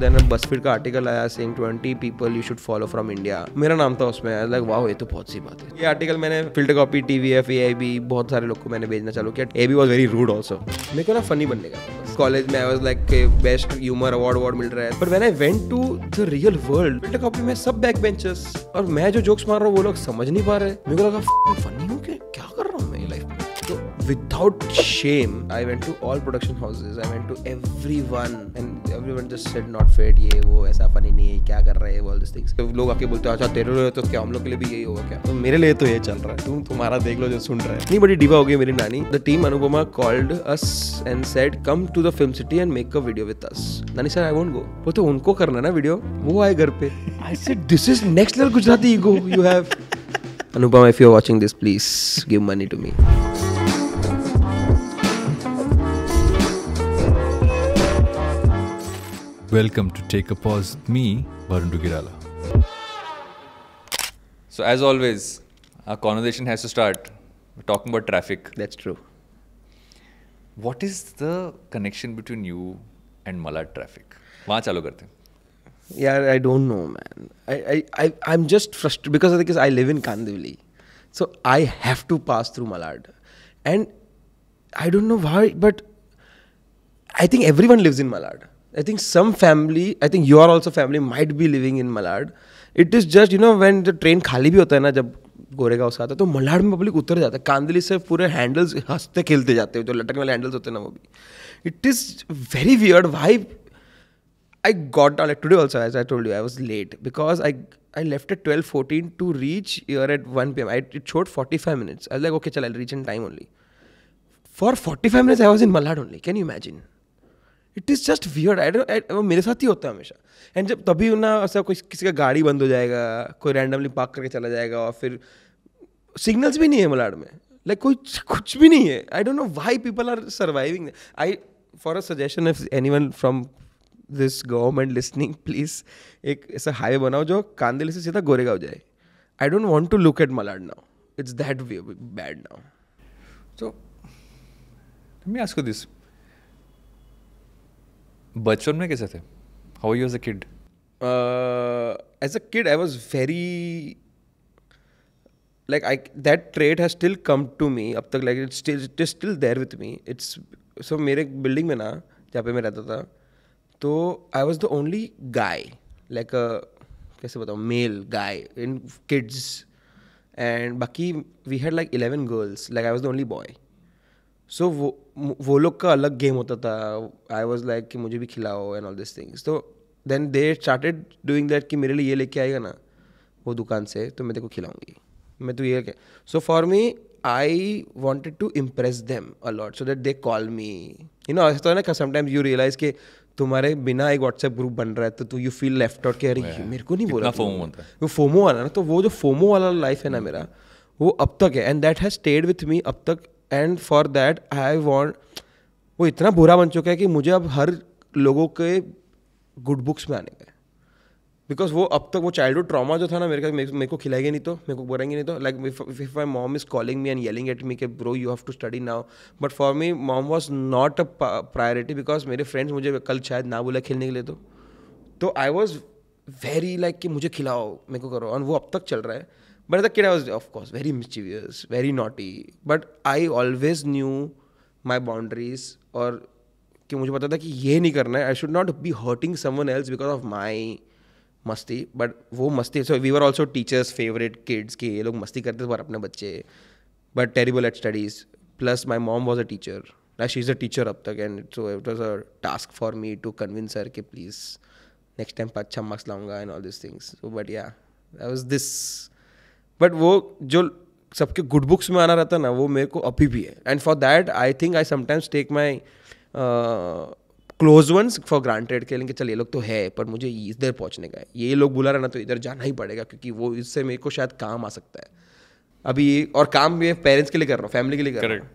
Then बस फिर का आर्टिकल आया saying 20 people you should follow from India मेरा नाम था उसमें लाइक वाह ये तो बहुत सी बात है ये आर्टिकल मैंने फिल्टर कॉपी टीवीएफ एआईबी बहुत सारे लोग को मैंने भेजना चालू किया एबी वाज वेरी रूड आल्सो मेरे को ना फनी बनने का कॉलेज में I was like best humour award award मिल रहा है पर when I went to the real world filter copy में सब बैक बेंचर्स और मैं जो जोक्स मार रहा हूं वो लोग समझ नहीं पा रहे मेरे को लगा फनी हूं क्या क्या कर रहा हूं without shame i went to all production houses i went to everyone and everyone just said not fit ye wo aisa funny nahi hai kya kar rahe hai all these things so, log aake bolte acha tere liye to kya hum log ke liye bhi yahi hoga kya to so, mere liye to ye chal raha hai tum tumhara dekh lo jo sun raha hai itni badi diva ho gayi meri nani the team Anupama called us and said come to the film city and make a video with us nani sir i won't go wo to unko karna na video wo aaye ghar pe i said this is next level gujarati ego you have Anupam, if you're watching this, please give money to me. Welcome to Take a Pause with me, Varun Dugirala. So, as always, our conversation has to start. We're talking about traffic. That's true. What is the connection between you and Malad traffic? वहाँ चालू करते हैं यार I don't know man I I I am just frust because I think I live in Kandivali so I have to pass through Malad and I don't know why but I think everyone lives in Malad I think some family I think you are also family might be living in Malad it is just you know when जब train खाली भी होता है ना जब गोरेगा उसका आता है तो मलाड में पब्लिक उतर जाता है कांदली से पूरे हैंडल्स हंसते खेलते जाते हैं जो लटकने वाले हैंडल्स होते हैं ना वो भी it is very weird why I got like day also as I told you I was late because I I left at twelve fourteen to reach your at one P M I it showed forty five minutes I like okay चल I reach in time only for forty five minutes I was in Malad only can you imagine it is just weird I वो मेरे साथ ही होता है हमेशा and जब तभी ना ऐसा कोई किसी का गाड़ी बंद हो जाएगा कोई रैंडमली पार्क करके चला जाएगा और फिर सिग्नल्स भी नहीं है मलाड में लाइक like, कोई कुछ भी नहीं है I don't know why people are surviving I for a suggestion if anyone from this government listening please एक ऐसा हाईवे बनाओ जो कांदिल से सीधा गोरेगा जाए I don't want to look at Malad now it's that way bad now so मैं आज को दिस बचपन में कैसे थे how you as a kid as a kid I was very like I that trait has still come to me अब तक like it's it is still there with me it's so मेरे building में ना जहाँ पे मैं रहता था तो I was the only guy like कैसे बताऊँ male guy in kids and बाकी we had like eleven girls like I was the only boy so वो वो लोग का अलग गेम होता था आई वॉज लाइक कि मुझे भी खिलाओ एंड ऑल दिस थिंग्स तो then they started doing that कि मेरे लिए ये लेके आएगा ना वो दुकान से तो मैं देखो खिलाऊंगी मैं तो ये so for me I wanted to impress them a lot so that they call me you know ऐसा तो है ना समटाइम्स यू रियलाइज कि तुम्हारे बिना एक व्हाट्सएप ग्रुप बन रहा है तो तू यू फील लेफ्ट आउट के अरे मेरे को नहीं बोला फोमो वो फोमो वाला ना तो वो जो फोमो वाला लाइफ है ना मेरा वो अब तक है and that has stayed with me अब तक and for that I want वो इतना बुरा बन चुका है कि मुझे अब हर लोगों के गुड बुक्स में आने गए बिकॉज वो अब तक वो चाइल्डहुड ट्रामा जो था ना मेरे का मेरे को खिलाएंगे नहीं तो मेरे को बोलेंगे नहीं तो like if my mom is calling me and yelling at me के bro you have to study now but for me mom was not a priority because मेरे फ्रेंड्स मुझे कल शायद ना बोला खेलने के लिए तो आई वॉज वेरी लाइक कि मुझे खिलाओ मेरे को करो और वो अब तक चल रहा है But as a kid, I was, of course, very mischievous, very naughty. But I always knew my boundaries और कि मुझे पता था कि ये नहीं करना है I should not be hurting someone else because of my मस्ती बट वो मस्ती so we are also teachers favourite kids कि ये लोग मस्ती करते थे पर अपने बच्चे but terrible at studies plus my mom was a teacher she is a teacher अब तक and so it was a task for me to convince her कि प्लीज़ नेक्स्ट टाइम पर अच्छा मार्क्स लाऊंगा and all this things but या this but वो जो सबके गुड बुक्स में आना रहता ना वो मेरे को अभी भी है and for that I think I sometimes take my close ones for granted के लेंगे चल ये लोग तो है पर मुझे इधर पहुँचने का है ये लोग बुला ना तो इधर जाना ही पड़ेगा क्योंकि वो इससे मेरे को शायद काम आ सकता है अभी और काम मैं पेरेंट्स के लिए कर रहा हूँ फैमिली के लिए कर रहा हूँ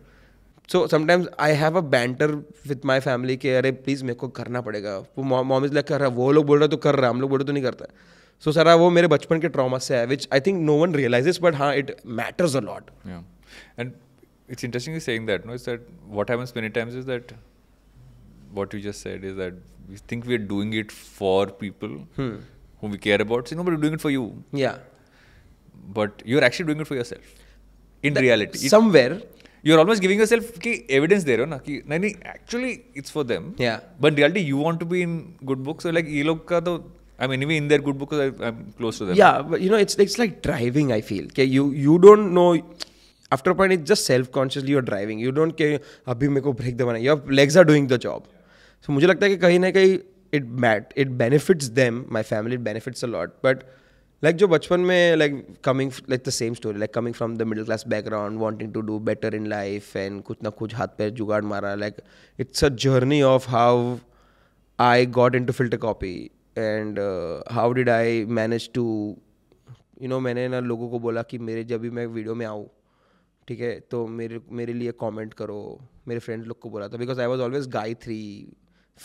so sometimes I have a banter with my family के अरे प्लीज़ मेरे को करना पड़ेगा वो मॉम इज लाइक कर रहा है वो लोग बोल रहे तो कर रहा है हम लोग बोल रहे तो नहीं करता है सो सारा वो मेरे बचपन के ट्रामा से है which I think no one realises but हाँ it matters a lot and it's interesting you saying that no is that what happens many times is that what you just said is that we think we are doing it for people who we care about so no but doing it for you या but you are actually doing it for self in reality somewhere you are always giving yourself कि evidence दे रहे हो ना कि नहीं नहीं actually it's for them but reality you want to be in good books like ये लोग का तो I mean, even in their good book, I, am close to them. Yeah, but you know, it's it's like driving. I feel. Okay, you you don't know. After a point, it's just self consciously you're driving. You don't care. अभी मेरे को break दबाना. Your legs are doing the job. So मुझे लगता है कि कहीं ना कहीं it mat it benefits them. My family it benefits a lot. But like जो बचपन में like coming like the same story like coming from the middle class background wanting to do better in life and कुछ ना कुछ हाथ पैर जुगाड़ मारा like it's a journey of how I got into filter copy and how did I manage to you know मैंने ना लोगों को बोला कि मेरे जब भी मैं वीडियो में आऊँ ठीक है तो मेरे मेरे लिए कमेंट करो मेरे फ्रेंड लोग को बोला था because I was always guy three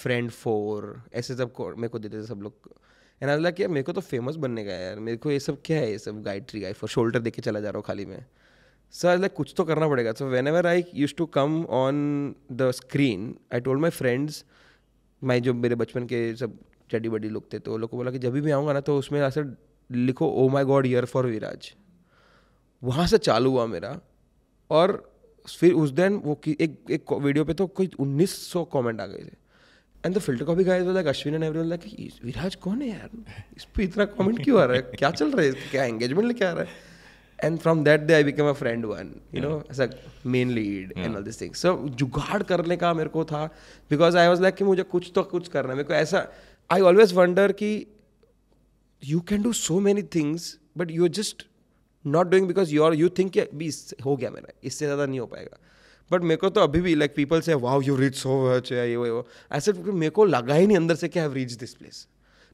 friend four ऐसे सब मेरे को देते थे सब लोग एंड आज लाइक यार मेरे को तो फेमस बनने का यार मेरे को ये सब क्या है ये सब गाई थ्री गाई फोर शोल्डर देख चला जा रहा हूँ खाली में सो आज लाइक कुछ तो करना पड़ेगा so whenever I used to come on the screen I told my friends my जो मेरे बचपन के सब चड्डी बड्डी लुक थे तो लोग को बोला कि जब भी मैं आऊँगा ना तो उसमें ऐसे लिखो oh my God here for Viraj वहाँ से चालू हुआ मेरा और फिर उस दिन वो कि एक एक वीडियो पे तो कोई 1900 सौ कॉमेंट आ गए थे and the Filter Copy guys like Ashwin and everyone like Viraj कौन है यार इस पर इतना कमेंट क्यों आ रहा है क्या चल रहा है क्या एंगेजमेंट लेके आ रहा है and from that day I become a friend one you know as a main lead and all this things so जुगाड़ करने का मेरे को था बिकॉज आई वॉज लाइक कि मुझे कुछ तो कुछ करना है मेरे को ऐसा ऑलवेज वंडर कि you can do so so things but you are just not doing because you are you think भी हो गया मेरा इससे ज़्यादा नहीं हो पाएगा बट मेरे को तो अभी भी लाइक पीपल से wow you reach so much ये वो वो ऐसे मेरे को लगा ही नहीं अंदर से कि हैव रीच दिस प्लेस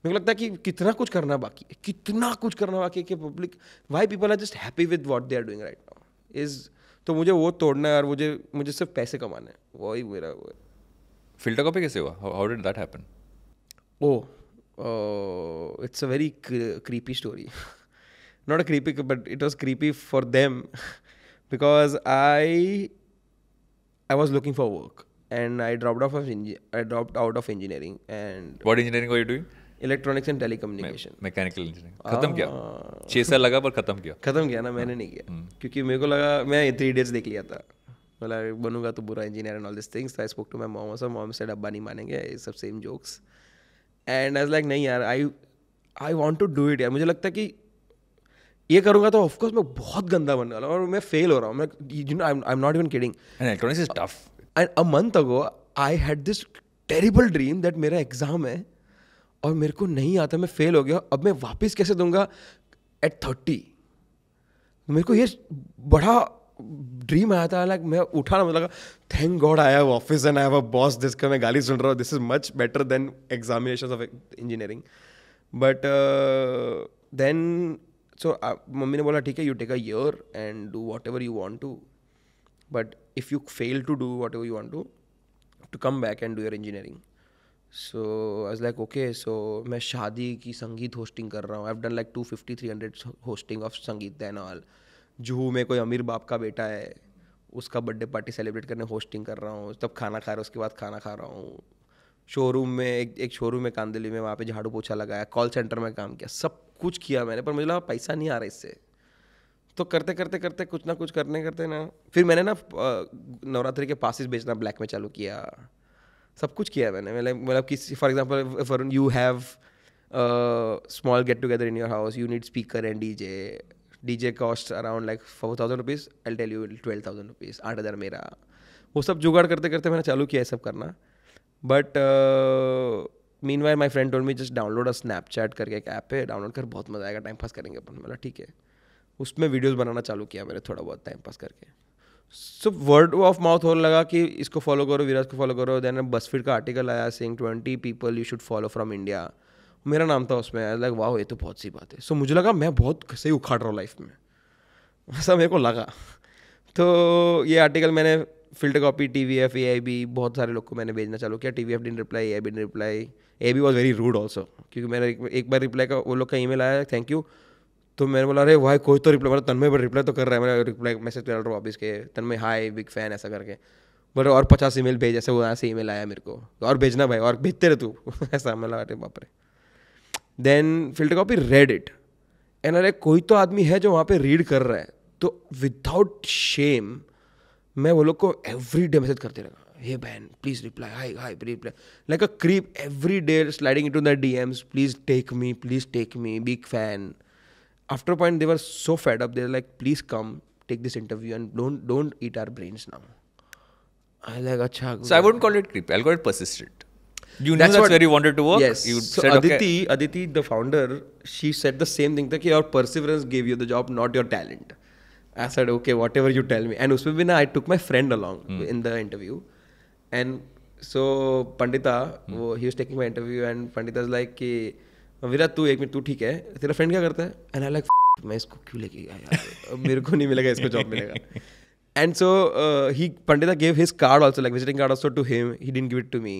मेरे को लगता है कि कितना कुछ करना बाकी है कितना कुछ करना बाकी है कि public why people are just happy with what they are doing right now is तो मुझे वो तोड़ना है और मुझे मुझे सिर्फ पैसे कमाना है वही मेरा वो फिल्टर कॉपी कैसे हुआ how did that happen oh, uh, it's a very creepy story. Not a creepy, but it was creepy for them because I I was looking for work and I dropped off of I dropped out of engineering and what engineering were you doing? Electronics and telecommunication mechanical engineering खत्म किया छः साल लगा पर खत्म किया खत्म किया ना मैंने नहीं किया क्योंकि मेरे को लगा मैं थ्री इडियट्स देख लिया था बोला बनूंगा तो बुरा engineer and all this things I spoke to my mom sir mom manenge. डब्बा नहीं मानेंगे ये सब same jokes and as like नहीं यार I I want to do it यार मुझे लगता है कि ये करूंगा तो ऑफकोर्स मैं बहुत गंदा बनने वाला और मैं फेल हो रहा हूँ मैं you know I am not even kidding electronics is tough and a month ago I had this terrible dream that मेरा एग्जाम है और मेरे को नहीं आता मैं फेल हो गया अब मैं वापस कैसे दूंगा एट थर्टी मेरे को ये बड़ा ड्रीम आया था लाइक मैं उठा ना मतलब लगा thank God I have office and I have a boss जिसका मैं गाली सुन रहा हूँ this is much better than examination of engineering but then so मम्मी ने बोला ठीक है you take a year and do whatever you want to but if you fail to do whatever you want to to come back and do your engineering so आज like okay so मैं शादी की संगीत hosting कर रहा हूँ I have done like two fifty three hundred hosting of sangeet then all Juhu में कोई अमीर बाप का बेटा है उसका बर्थडे पार्टी सेलिब्रेट करने होस्टिंग कर रहा हूँ तब खाना खा रहा हूँ उसके बाद खाना खा रहा हूँ शोरूम में एक एक शोरूम में कांदली में वहाँ पे झाड़ू पोछा लगाया कॉल सेंटर में काम किया सब कुछ किया मैंने पर मुझे लगा पैसा नहीं आ रहा इससे तो करते करते करते कुछ ना कुछ करने करते ना फिर मैंने ना नवरात्रि के पासिस बेचना ब्लैक में चालू किया सब कुछ किया मैंने मतलब मतलब किसी for example for you have small get together in your house you need speaker and D J DJ cost around like four thousand rupees I'll tell you twelve thousand rupees आठ हज़ार मेरा वो सब जुगाड़ करते करते मैंने चालू किया है सब करना but mean why my friend told me just download a Snapchat करके एक ऐप है डाउनलोड कर बहुत मज़ा आएगा टाइम पास करेंगे अपन बोला ठीक है उसमें वीडियोज़ बनाना चालू किया मैंने थोड़ा बहुत टाइम पास करके सो वर्ड ऑफ माउथ होने लगा कि इसको फॉलो करो विराज को फॉलो करो देन फिर का आर्टिकल आया saying twenty people you should follow from India मेरा नाम था उसमें लाइक वाह ये तो बहुत सी बात है सो मुझे लगा मैं बहुत सही उखाड़ रहा हूँ लाइफ में ऐसा मेरे को लगा तो ये आर्टिकल मैंने filter Copy T V F A I B बहुत सारे लोग को मैंने भेजना चालू किया T V F didn't reply A I B reply A B was very rude also क्योंकि मेरा एक, बार रिप्लाई का वो लोग का मेल आया थैंक यू तो मैंने बोला अरे भाई कोई तो रिप्लाई मतलब तन्मय पर रिप्लाई तो कर रहा है मैं रिप्लाई मैसेज कर रहा हूँ ऑफिस के तन्मय हाई बिग फैन ऐसा करके बट और पचास ई मेल भेज ऐसे वो ऐसे ई मेल आया मेरे को और भेजना भाई और भेजते रहे तू ऐसा मैं लगा बाप रे then Filter Copy read it and अरे कोई तो आदमी है जो वहाँ पे रीड कर रहा है तो विदाउट शेम मैं वो लोग को एवरी डे मैसेज करते रहा हे बहन please reply hi hi reply like a creep every day sliding into the DMs please take me please take me big fan after point they were so fed up there like please come take this interview and don't don't eat our brains now I like अच्छा I won't call it creep I call it persistent You knew that's, that's what, where you wanted to work. Yes. You so said, Aditi, okay. Aditi, the founder, she said the same thing that your perseverance gave you the job, not your talent. I said, okay, whatever you tell me. And usme bina, I took my friend along mm. in the interview, and so Pandita, mm. wo, he was taking my interview, and Pandita's like, Virat, Virat तू एक minute तू ठीक है तेरा friend क्या करता है and I like मैं इसको क्यों लेके गया यार मेरे को नहीं मिलेगा इसको जॉब मिलेगा And so uh, he Pandita gave his card also, like visiting card also to him. He didn't give it to me.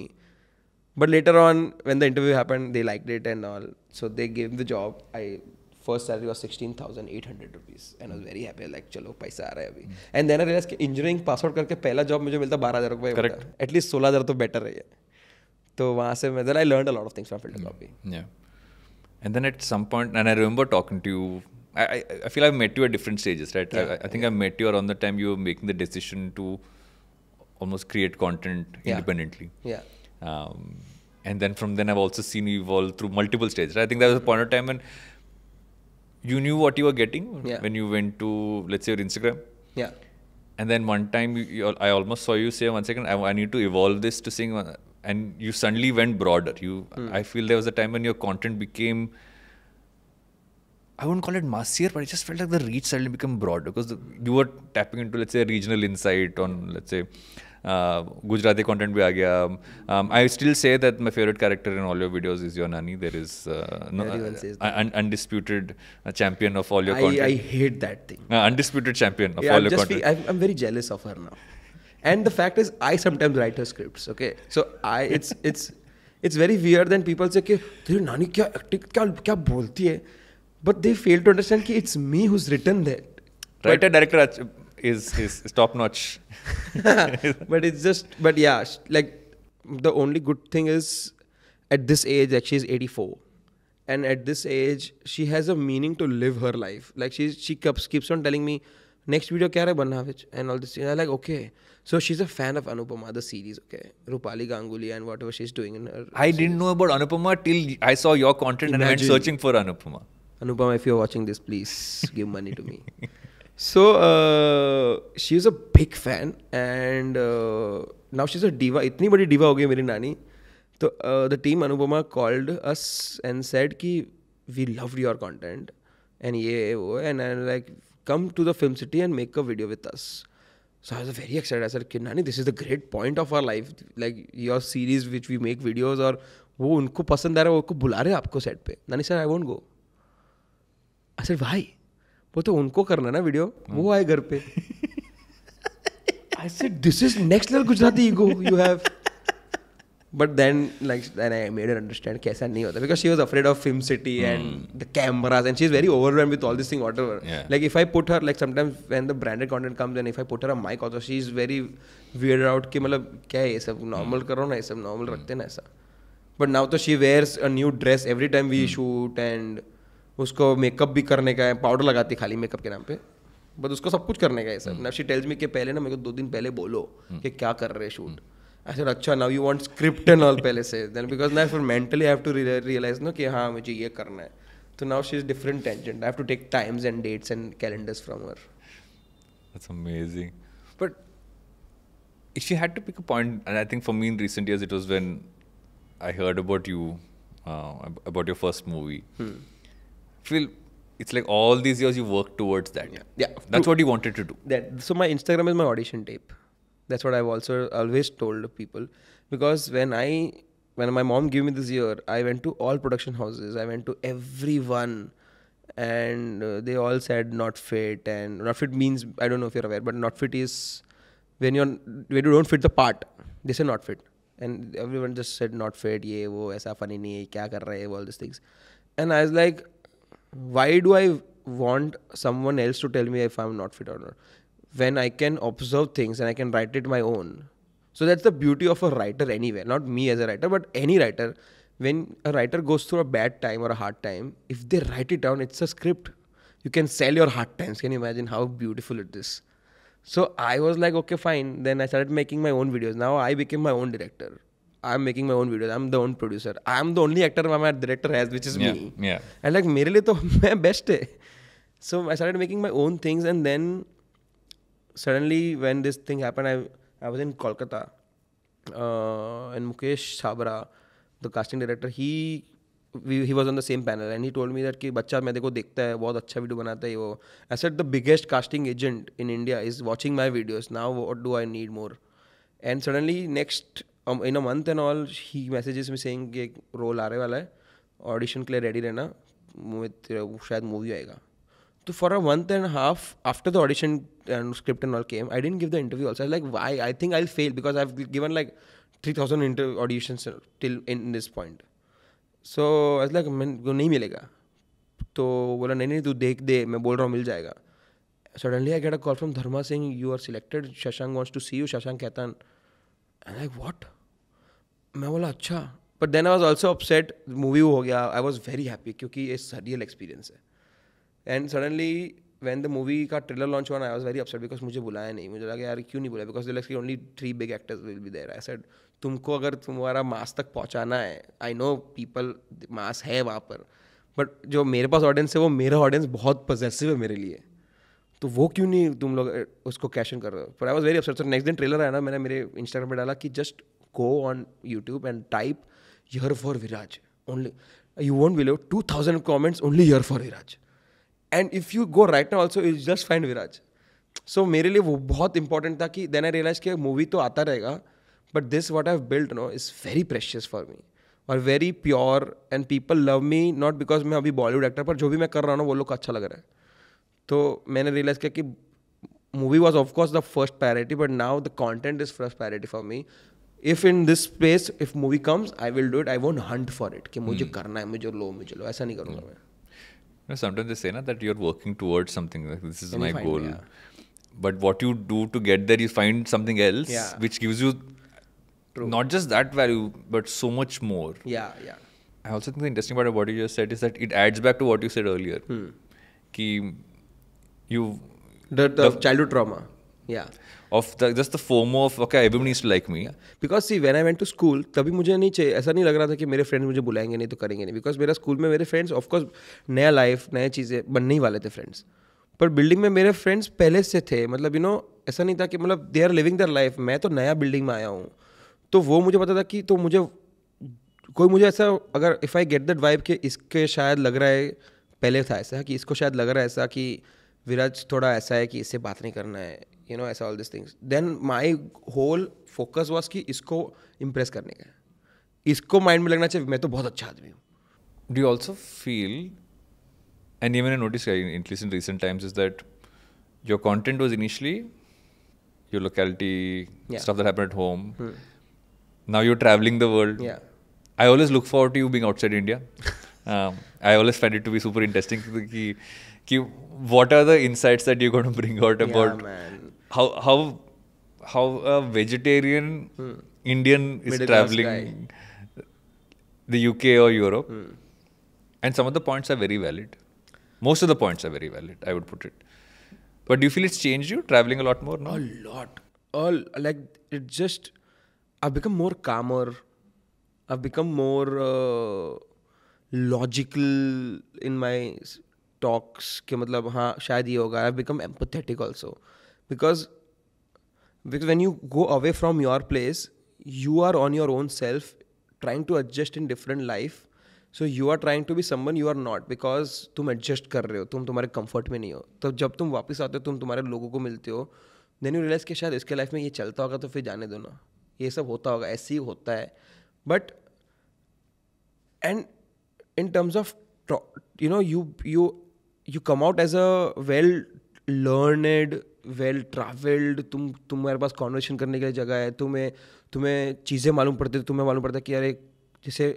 But later on, when the interview happened, they liked it and all. So they gave the job. I first salary was sixteen thousand eight hundred rupees, and I was very happy. Like, chalo, paisa aa raha And then I realized that engineering pass out karke pehla job mujhe milta baara jaro Correct. At least sola to better hai. So se, then I learned a lot of things from filter copy. Hmm. Yeah. And then at some point, and I remember talking to you. I, I, feel I've met you at different stages, right? I, think I met you around the time you were making the decision to almost create content independently. Yeah. yeah. Um, and then from then, I've also seen you evolve through multiple stages. I think that was a point of time when you knew what you were getting yeah. when you went to, let's say, your Instagram. Yeah. And then one time, you, you, I almost saw you say, one second, I, I need to evolve this to sing." and you suddenly went broader. You, mm. I feel there was a time when your content became, I wouldn't call it massier, but I just felt like the reach suddenly became broader because the, you were tapping into, let's say, regional insight on, let's say, Gujarati content भी आ गया I still say that my favourite character in all your videos is your nani there is undisputed champion of all your I hate that thing undisputed champion of all your I am very jealous of her now and the fact is I sometimes write her scripts okay so I it's it's it's very weird then people say कि तेरी नानी क्या acting क्या क्या बोलती है but they fail to understand कि it's me who is that writer director is is top notch. but it's just, but yeah, like the only good thing is at this age, like she's 84, and at this age, she has a meaning to live her life. Like she she keeps keeps on telling me, next video kya banna which and all this. And I'm like, okay. So she's a fan of Anupama, the series, okay? Rupali Ganguly and whatever she's doing in her. I series. didn't know about Anupama till I saw your content Imagine. and I went searching for Anupama. Anupama, if you're watching this, please give money to me. So uh, she is a big fan, and uh, now she's a diva. इतनी बड़ी diva हो गई मेरी नानी. तो uh, the team Anupama called us and said कि we loved your content and ये वो and I like come to the film city and make a video with us. So I was very excited. I said, Kinnani, this is the great point of our life. Like your series which we make videos or वो उनको पसंद आ रहा है वो उनको बुला रहे हैं आपको सेट पे नानी सर आई वोंट गो आई वो तो उनको करना ना वीडियो हाँ। वो आए घर पे I said this is next level Gujarati ego you have but then like then I made understand कैसा नहीं होता because she was afraid of Film City and the cameras and she is very overwhelm with all this thing water like if I put her like sometimes when the branded content comes and if I put her a mic also she is very weird out कि मतलब क्या है ये सब normal hmm. करो ना ये सब नॉर्मल hmm. रखते ना ऐसा बट नाउ तो she wears a new dress every time we shoot and उसको मेकअप भी करने का है पाउडर लगाती खाली मेकअप के नाम पे बट उसको सब कुछ करने का है सर नव शी टेल्स मी के पहले ना मेरे को दो दिन पहले बोलो हम्म। कि क्या कर रहे शूट ऐसे अच्छा now you want script and all पहले से देन बिकॉज ना फिर mentally I have to realise ना कि हाँ मुझे ये करना है तो now she is different tension I have to take times and dates and calendars from her that's amazing but if she had to pick a point and I think for me in recent years it was when I heard about you about your first movie movie. Hmm. feel it's like all these years you worked towards that. Yeah, yeah that's true. what you wanted to do. That, so my Instagram is my audition tape. That's what I've also always told people because when I when my mom gave me this year, I went to all production houses. I went to everyone, and uh, they all said not fit. And not fit means I don't know if you're aware, but not fit is when you're when you don't fit the part. They say not fit, and everyone just said not fit. Yeah, wo aisa funny nahi, kya kar rahe, all these things. And I was like, why do I want someone else to tell me if I'm not fit or not? When I can observe things and I can write it my own. So that's the beauty of a writer anywhere, not me as a writer, but any writer. When a writer goes through a bad time or a hard time, if they write it down, it's a script. You can sell your hard times. Can you imagine how beautiful it is? So I was like, okay, fine. Then I started making my own videos. Now I became my own director. I am making my own video I am the own producer I am the only actor my director has which is me and like मेरे लिए तो मैं best है so I start making my own things and then suddenly when this thing happen I I was in Kolkata and Mukesh Chhabra the casting director he he was on the same panel and he told me that कि बच्चा मैं देखो देखता है बहुत अच्छा video बनाता है वो as at the biggest casting agent in India is watching my videos now what do I need more and suddenly next in a month and all he messages में सेइंग कि एक रोल आने वाला है audition के लिए ready रहना शायद मूवी आएगा तो for a month and half after the audition and script and all came I didn't give the interview also like why I think I fail because I given like three thousand inter audition till in this point so आज like मैं नहीं मिलेगा तो बोला नहीं नहीं तू देख दे मैं बोल रहा हूँ मिल जाएगा suddenly I get a call from Dharma saying you are selected Shashank wants to see you Shashank कहता लाइक वॉट मैं बोला अच्छा but then I was also upset movie हो गया आई वॉज वेरी हैप्पी क्योंकि ये रियल एक्सपीरियंस है and suddenly when the movie का ट्रेलर लॉन्च हुआ I was very upset because मुझे बुलाया नहीं मुझे लगा यार क्यों नहीं बुलाया because Delhi only three big actors will be there I said तुमको अगर तुम्हारा मास तक पहुँचाना है आई नो पीपल मास है वहाँ पर बट जो मेरे पास ऑडियंस है वो मेरा ऑडियंस बहुत पॉजिटिव है मेरे लिए तो वो क्यों नहीं तुम लोग उसको कैश इन कर रहे हो पर I was very upset sir next दिन ट्रेलर आया ना मैंने मेरे इंस्टाग्राम पे डाला कि just go on YouTube and type here for Viraj only you won't believe two thousand comments only here for Viraj and if you go right ना also is just find Viraj so मेरे लिए वो बहुत इंपॉर्टेंट था कि देन आई रियलाइज कि movie तो आता रहेगा but this what I build know is very precious for me और very pure and people love me not because मैं अभी बॉलीवुड एक्टर पर जो भी मैं कर रहा हूँ वो लोग अच्छा लग रहा है तो मैंने रियलाइज़ किया कि movie was of course the first priority but now the content is first priority for me if in this space if movie comes I will do it I would hunt for it कि मुझे करना है मुझे लो मुझे लो ऐसा नहीं करूँगा मैं sometimes they say na, that you're working towards something like this is and my find, goal yeah. but what you do to get there you find something else yeah. which gives you True. not just that value but so much more yeah yeah i also think the interesting part of what you just said is that it adds back to what you said earlier hmm. Ki, you the, the, the childhood trauma yeah of the, just the FOMO of okay everyone to like me because see when I went to school तभी मुझे नहीं चाहिए ऐसा नहीं लग रहा था कि मेरे फ्रेंड्स मुझे बुलाएंगे नहीं तो करेंगे नहीं बिकॉज मेरा स्कूल में मेरे फ्रेंड्स ऑफकोर्स नया लाइफ नए चीज़ें बनने ही वाले थे फ्रेंड्स पर बिल्डिंग में मेरे फ्रेंड्स पहले से थे मतलब यू नो ऐसा नहीं था कि मतलब they are living their life मैं तो नया बिल्डिंग में आया हूँ तो वो मुझे पता था कि तो मुझे कोई मुझे ऐसा अगर if I get that vibe कि इसके शायद लग रहा है पहले था ऐसा कि इसको शायद लग रहा है ऐसा कि विराज थोड़ा ऐसा है कि इससे बात नहीं करना है यू नो ऐसा all this things then my whole focus was कि इसको इम्प्रेस करने का इसको माइंड में लगना चाहिए मैं तो बहुत अच्छा आदमी हूँ डू ऑल्सो फील एंड ये मैंने notice at in recent times is that your content was initially your locality at home now you're travelling the world I always look for to you being outside India I always find it to be super interesting क्योंकि what are the insights that you're going to bring out about how how how a vegetarian hmm. Indian is traveling the UK or Europe, hmm. and some of the points are very valid. Most of the points are very valid. I would put it. But do you feel it's changed you traveling a lot more now? A lot. All like it just. I've become more calmer. I've become more uh, logical in my talks के मतलब हाँ शायद ये होगा I become empathetic also because because when you go away from your place you are on your own self trying to adjust in different life so you are trying to be someone you are not because तुम adjust कर रहे हो तुम तुम्हारे comfort में नहीं हो तो जब तुम वापस आते हो तुम तुम्हारे लोगों को मिलते हो देन यू रियलाइज कि शायद इसके लाइफ में ये चलता होगा तो फिर जाने दो ना ये सब होता होगा ऐसे ही होता है but and in terms of you know you you you come out as a well learned well travelled तुम तुम्हारे पास कॉन्वर्सेशन करने के लिए जगह है तुम्हें तुम्हें चीज़ें मालूम पड़ती तुम्हें मालूम पड़ता कि यार एक जैसे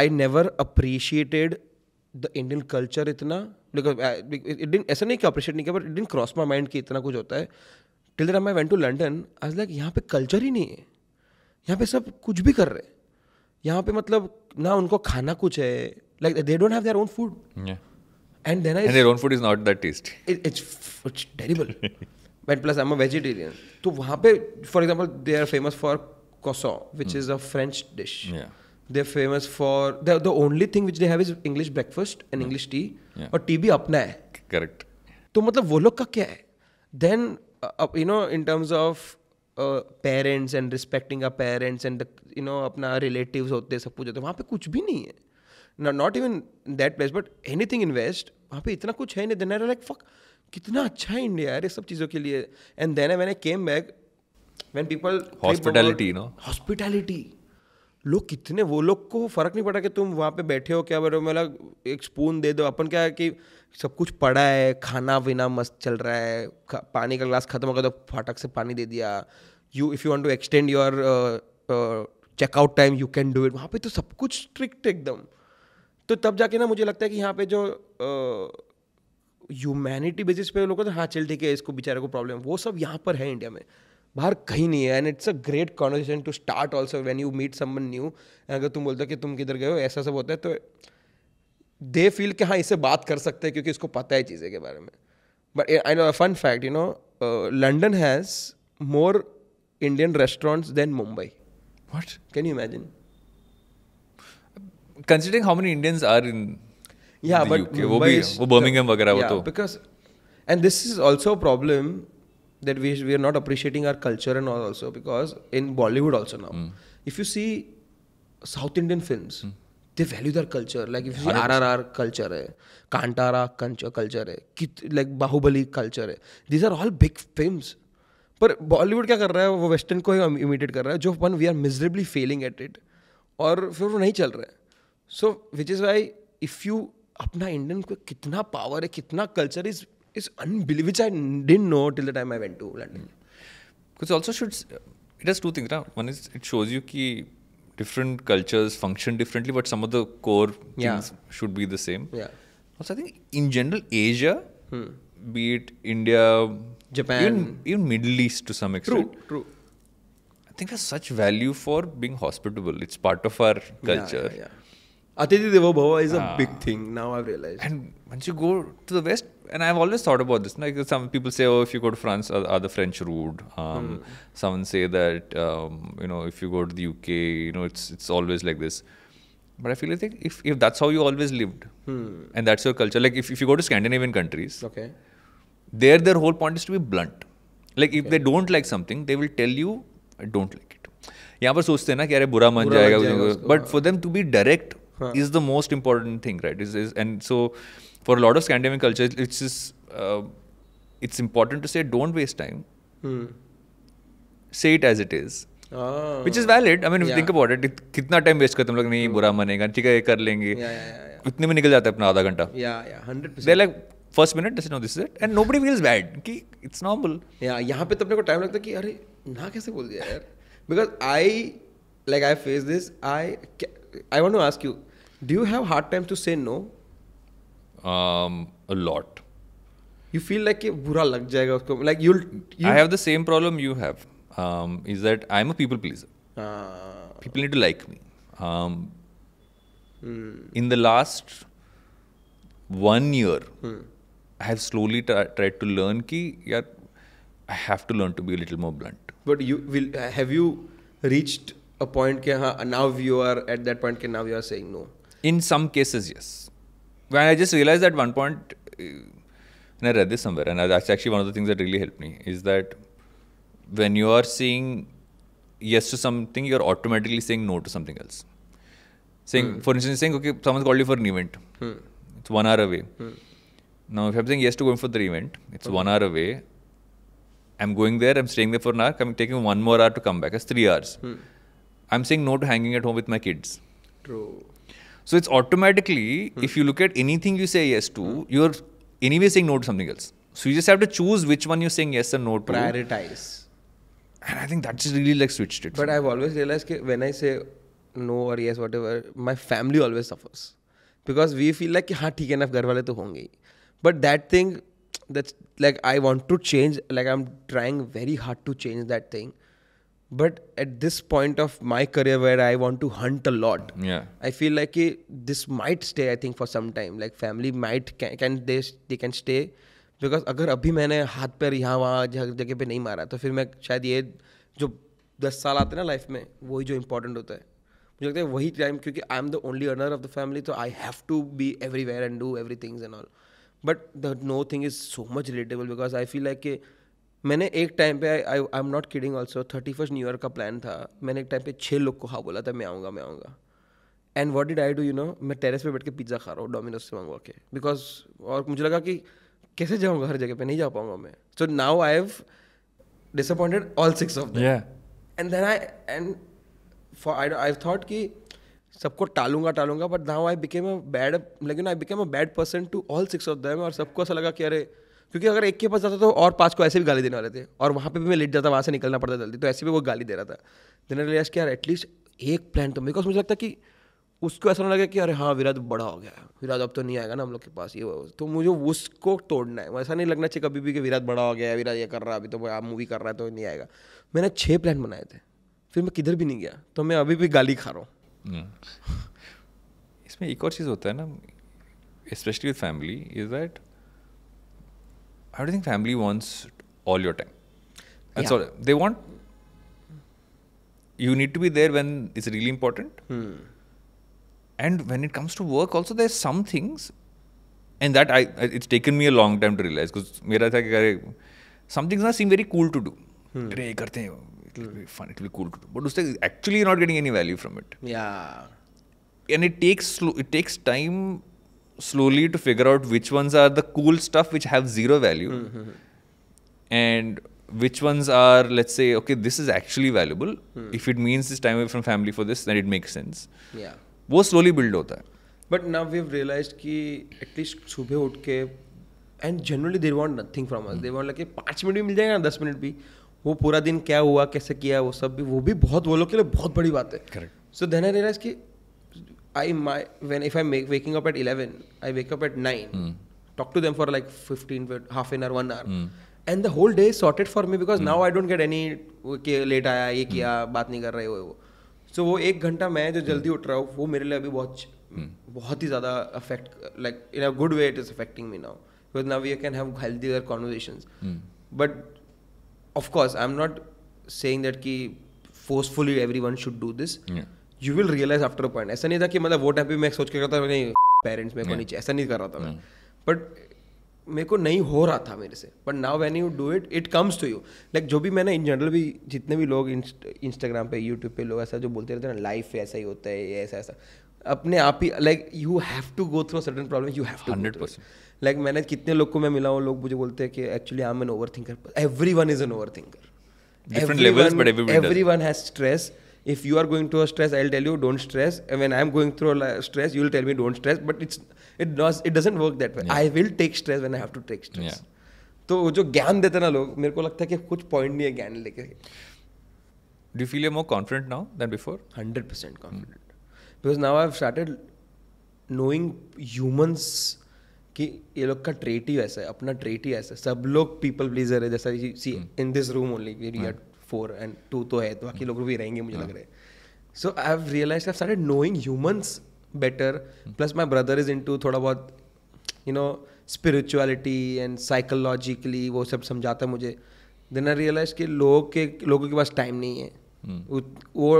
I never appreciated the Indian culture इतना बिकॉज uh, ऐसा नहीं कि अप्रिशिएट नहीं किया but Indian cross my mind कि इतना कुछ होता है till that I went to London आज लाइक यहाँ पे कल्चर ही नहीं है यहाँ पे सब कुछ भी कर रहे हैं यहाँ पे मतलब ना उनको खाना कुछ है like they don't have their own food And then I. And their own food is not that tasty. It, it's, it's terrible. but plus, I'm a vegetarian. So, वहाँ for example, they are famous for croissant, which mm. is a French dish. Yeah. They're famous for the the only thing which they have is English breakfast and mm. English tea. Yeah. Or tea भी apna hai. Correct. तो मतलब वो लोग का क्या है? Then uh, you know in terms of uh, parents and respecting our parents and the, you know अपना relatives होते सब कुछ होते वहाँ पे कुछ भी नहीं है. Not even that place but anything invest वहाँ पे इतना कुछ है नहीं देना लाइक फक कितना अच्छा है इंडिया यार ये सब चीज़ों के लिए एंड देन मैंने came back when people hospitality no hospitality लोग कितने वो लोग को फर्क नहीं पड़ा कि तुम वहाँ पे बैठे हो क्या बोलो मतलब एक स्पून दे दो अपन क्या है कि सब कुछ पड़ा है खाना पीना मस्त चल रहा है पानी का ग्लास खत्म हो गया तो फाटक से पानी दे दिया you if you want to extend your checkout time you can do it वहाँ पे तो सब कुछ स्ट्रिक्ट एकदम तो तब जाके ना मुझे लगता है कि यहाँ पे जो ह्यूमैनिटी बेसिस पे लोग हाँ चल ठीक है इसको बेचारे को प्रॉब्लम वो सब यहाँ पर है इंडिया में बाहर कहीं नहीं है and it's a great conversation to start also when you meet someone new अगर तुम बोलते हो कि तुम किधर गए हो ऐसा सब होता है तो दे फील कि हाँ इससे बात कर सकते हैं क्योंकि इसको पता है चीज़ें के बारे में but I know fun fact you know London has more Indian restaurants than Mumbai what can you imagine considering how many Indians are in yeah, the but UK, वो भी वो बर्मिंघम वगैरह वो तो because and this is also a problem that we we are not appreciating our culture and all also because in Bollywood also now mm. if you see South Indian films mm. they value their culture like if you see RRR culture है कांटारा culture है like Bahubali culture है these are all big films पर बॉलीवुड क्या कर रहा है वो western को ही इमिटेट कर रहा है जो one we are miserably failing at it और फिर वो नहीं चल रहा है so which is why if you अपना इंडियन को कितना पावर है कितना culture is is unbelievable which I डिट know till the time I went to London because also should it has two thing one is it shows you की different cultures function differently but somewhere core should be the same also I think in general Asia be it India Japan even Middle East too somewhat true I think such value for being hospitable it's part of our culture Atithi Bhava is a big thing now. I've realized. And once you go to the West, and I've always thought about this. Like some people say, oh, if you go to France, are, are the French rude? Um, mm. Someone say that um, you know if you go to the UK, you know it's it's always like this. But I feel like if if that's how you always lived, hmm. and that's your culture. Like if if you go to Scandinavian countries, okay, there their whole point is to be blunt. Like if okay. they don't like something, they will tell you, I don't like it. यहाँ पर सोचते हैं ना कि अरे बुरा मान जाएगा but for them to be direct huh. is the most important thing, right? Is, is and so for a lot of Scandinavian cultures, it's just uh, it's important to say don't waste time. Hmm. Say it as it is. Which is valid I mean think about it कितना time waste करते हम लोग नहीं hmm. बुरा मानेगा ठीक है कर लेंगे उतने में निकल जाता है अपना आधा घंटा like first minute know this it and nobody feels bad कि इट्स नॉर्मल या यहाँ पे तो अपने को टाइम लगता है कि अरे ना कैसे बोल दिया यार because I like I face this I I want to ask you, do you have hard time to say no? Um, a lot. You feel like ये like you'll, you'll I have the same problem you have um, is that I'm a people pleaser. Ah. People need to like me. Um, mm. In the last one year, hmm. I have slowly t- tried to learn ki I have to learn to be a little more blunt. But you will have you reached a point ke ha, now you are at that point ke now you are saying no in some cases yes when i just realized at one point uh, and i read this somewhere and that's actually one of the things that really helped me is that when you are saying yes to something you're automatically saying no to something else saying hmm. for instance saying okay someone's called you for an event hmm. it's one hour away hmm. now if i'm saying yes to going for the event it's okay. one hour away i'm going there i'm staying there for an hour i'm taking one more hour to come back that's three hours hmm. I'm saying no to hanging at home with my kids. True. So it's automatically, hmm. if you look at anything you say yes to, hmm. you're anyway saying no to something else. So you just have to choose which one you're saying yes and no to. Prioritize. And I think that's really like switched it. But I've always realized that when I say no or yes, whatever, my family always suffers. Because we feel like, हाँ ठीक है ना घर वाले But that thing, that's like I want to change. Like I'm trying very hard to change that thing. But at this point of my career where I want to hunt a lot I feel like कि this might stay I think for some time like family might can they they can stay because अगर अभी मैंने हाथ पैर यहाँ वहाँ जगह पर नहीं मारा तो फिर मैं शायद ये जो दस साल आते हैं ना लाइफ में वही जो इंपॉर्टेंट होता है मुझे लगता है वही टाइम क्योंकि I am the only earner of the family तो I have to be everywhere and do every things and all but the no thing is so much relatable because I feel like कि मैंने एक time पे I I am not kidding also thirty first New Year का plan था मैंने एक time पे छः लोग को हाँ बोला था मैं आऊँगा मैं आऊँगा and what did I do you know मैं टेरेस पे बैठ के पिज़्ज़ा खा रहा हूँ डोमिनोज से मंगवा के बिकॉज और मुझे लगा कि कैसे जाऊँगा हर जगह पे नहीं जा पाऊँगा मैं so now I have disappointed all six of them and then I and for I I thought कि सबको टालूंगा टालूंगा but now I became a bad लेकिन I became a bad person to all six of them और सबको ऐसा लगा कि अरे क्योंकि अगर एक के पास जाता तो और पाँच को ऐसे भी गाली देने वाले थे और वहाँ पर भी मैं लेट जाता वहाँ से निकलना पड़ता जल्दी तो ऐसे भी वो गाली दे रहा था देन रियलाइज कि यार एटलीस्ट एक प्लान तो बिकॉज मुझे लगता कि उसको ऐसा लगा कि अरे हाँ विराट बड़ा हो गया है अब तो नहीं आएगा ना हम लोग के पास ये तो मुझे उसको तोड़ना है ऐसा नहीं लगना चाहिए कभी भी कि विराट बड़ा हो गया है विराट ये कर रहा है अभी तो आप मूवी कर रहा है तो नहीं आएगा मैंने छः प्लान बनाए थे फिर मैं किधर भी नहीं गया तो मैं अभी भी गाली खा रहा हूँ hmm. इसमें एक और चीज़ होता है ना specially with family is that I don't think family wants all your time. That's yeah. all. They want. You need to be there when it's really important. Hmm. And when it comes to work, also there's some things, and that I it's taken me a long time to realize because some things now seem very cool to do. Hmm. हैं. It'll be hmm. fun. It'll be cool to do. But actually you're not getting any value from it. Yeah. And it takes slow. It takes time slowly to figure out which ones are the cool stuff which have zero value mm-hmm. and which ones are let's say okay this is actually valuable hmm. if it means this time away from family for this then it makes sense yeah वो slowly build होता है but now we've realized कि at least सुबह उठ के and generally they want nothing from us they want like पाँच मिनट भी मिल जाएगा दस मिनट भी वो पूरा दिन क्या हुआ कैसे किया वो सब भी वो भी बहुत वो लोग के लिए बहुत बड़ी बात है correct so then I realise कि I my when if I'm make, waking up at eleven, I wake up at nine, mm. talk to them for like fifteen, half an hour, one hour, mm. and the whole day is sorted for me because mm. now I don't get any okay, late आया ये किया बात नहीं कर रहे हो वो सो वो एक घंटा मैं जो जल्दी उठ रहा हूँ वो मेरे लिए अभी बहुत बहुत ही ज़्यादा affect like in a good way it is affecting me now because now you can have healthy conversations but of course I am not saying that कि forcefully everyone should do this you will realise after point ऐसा नहीं था कि मतलब वो time पे मैं सोच के करता नहीं पेरेंट्स मेरे को नीचे ऐसा नहीं कर रहा था मैं बट hmm. मेरे को नहीं हो रहा था मेरे से but now when you do it it comes to you like जो भी मैंने इन जनरल भी जितने भी लोग इंस्टाग्राम पे यूट्यूब पे लोग ऐसा जो बोलते रहते हैं ना लाइफ ऐसा ही होता है ये ऐसा ऐसा अपने आप ही like you have to go through certain problem you have to hundred percent like मैंने कितने लोग को मैं मिला हूँ लोग मुझे बोलते हैं कि actually I am an overthinker everyone is an overthinker everyone has stress if you are going through a stress i'll tell you don't stress and when i'm going through a stress you'll tell me don't stress but it's it does it doesn't work that way yeah. i will take stress when i have to take stress yeah. तो जो ज्ञान देते ना लोग मेरे को लगता है कि कुछ पॉइंट नहीं है ज्ञान लेके do feel more confident now than before hundred percent confident because now I started knowing humans कि ये लोग का ट्रेट ही वैसा है अपना ट्रेट ही ऐसा है सब लोग पीपल प्लीजर है जैसा see in this room only four and two तो है तो बाकी hmm. लोग भी रहेंगे मुझे लग hmm. रहा है so I have realise I started knowing humans better plus my brother is into थोड़ा बहुत you know spirituality and psychologically वो सब समझाता है मुझे देन आई रियलाइज कि लोग के लोगों के पास टाइम नहीं है hmm. वो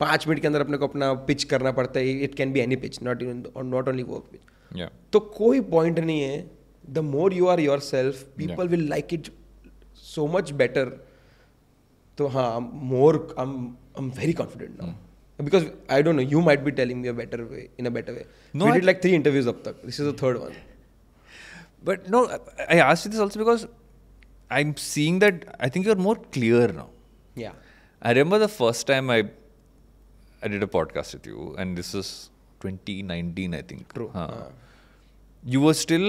पाँच मिनट के अंदर अपने को अपना पिच करना पड़ता है it can be any pitch not not only work pitch तो कोई पॉइंट नहीं है the more you are yourself people will like it so much better So, huh, I'm more, I'm, I'm very confident now. Mm. Because I don't know, you might be telling me a better way, in a better way. No, we I did like three interviews up tak. This is the third one. But no, I asked you this also because I'm seeing that I think you're more clear now. Yeah. I remember the first time I I did a podcast with you, and this is 2019, I think. True. Huh. Uh. You were still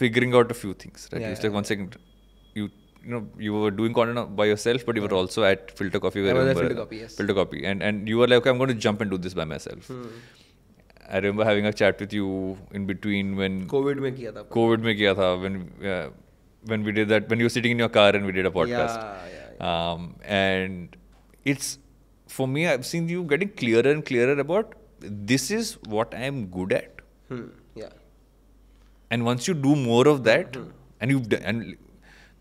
figuring out a few things, right? Yeah, you yeah, like, yeah. one second, you know you were doing content by yourself, but you were also at Filter Coffee. Where I was at Filter Coffee, yes. Filter Coffee, and and you were like, okay, I'm going to jump and do this by myself. Hmm. I remember having a chat with you in between when COVID में COVID में किया tha? when uh, when we did that when you were sitting in your car and we did a podcast yeah, yeah, yeah. Um, and it's for me I've seen you getting clearer and clearer about this is what I am good at hmm, yeah and once you do more of that hmm. and you and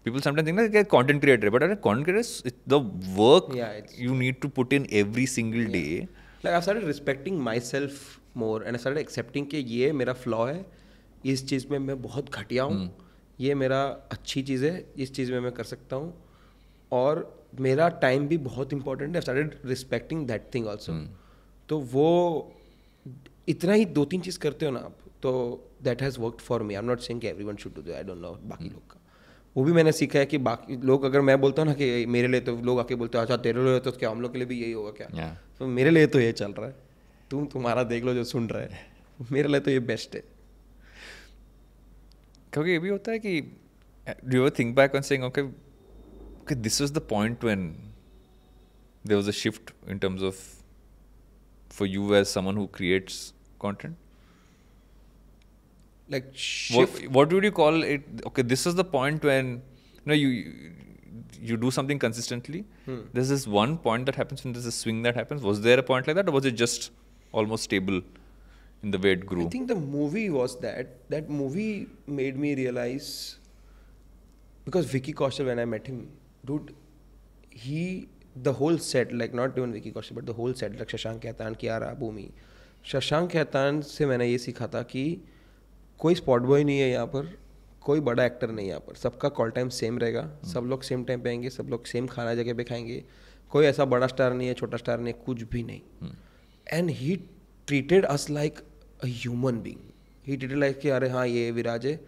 people sometimes think like a content creator but a content creator is the work yeah, you need to put in every single yeah. day like i started respecting myself more and i started accepting कि ये मेरा flaw है इस चीज़ में मैं बहुत घटिया हूँ hmm. ये मेरा अच्छी चीज़ है इस चीज़ में मैं कर सकता हूँ और मेरा टाइम भी बहुत इंपॉर्टेंट है started respecting that thing also तो वो इतना ही दो तीन चीज़ करते हो ना आप तो that has work for me I am not saying everyone should do I don't know बाकी लोग का वो भी मैंने सीखा है कि बाकी लोग अगर मैं बोलता हूँ ना कि मेरे लिए तो लोग आके बोलते हैं अच्छा तेरे लिए तो क्या हम लोग के लिए भी यही होगा क्या yeah. तो मेरे लिए तो ये चल रहा है तुम तुम्हारा देख लो जो सुन रहे हैं मेरे लिए तो ये बेस्ट है क्योंकि ये भी होता है कि do you think back on saying okay कि this was the point when there was a shift in terms of for you as someone who creates content like shift. What, what would you call it? Okay, this is the point when you know you you do something consistently. Hmm. There's this one point that happens When there's a swing that happens. Was there a point like that, or was it just almost stable in the way it grew? I think the movie was that. That movie made me realize because Vicky Kaushal, when I met him, dude, he the whole set, like not even Vicky Kaushal, but the whole set, like Shashank Khaitan, Kiara, Bhumi. Shashank Khaitan से मैंने ये सीखा था कि कोई spot boy नहीं है यहाँ पर कोई बड़ा एक्टर नहीं यहाँ पर सबका कॉल टाइम सेम रहेगा हम्म। सब लोग सेम टाइम पे आएंगे सब लोग सेम खाना जगह पे खाएंगे कोई ऐसा बड़ा स्टार नहीं है छोटा स्टार नहीं कुछ भी नहीं and he treated us like a human being he treated like कि अरे हाँ ये विराज है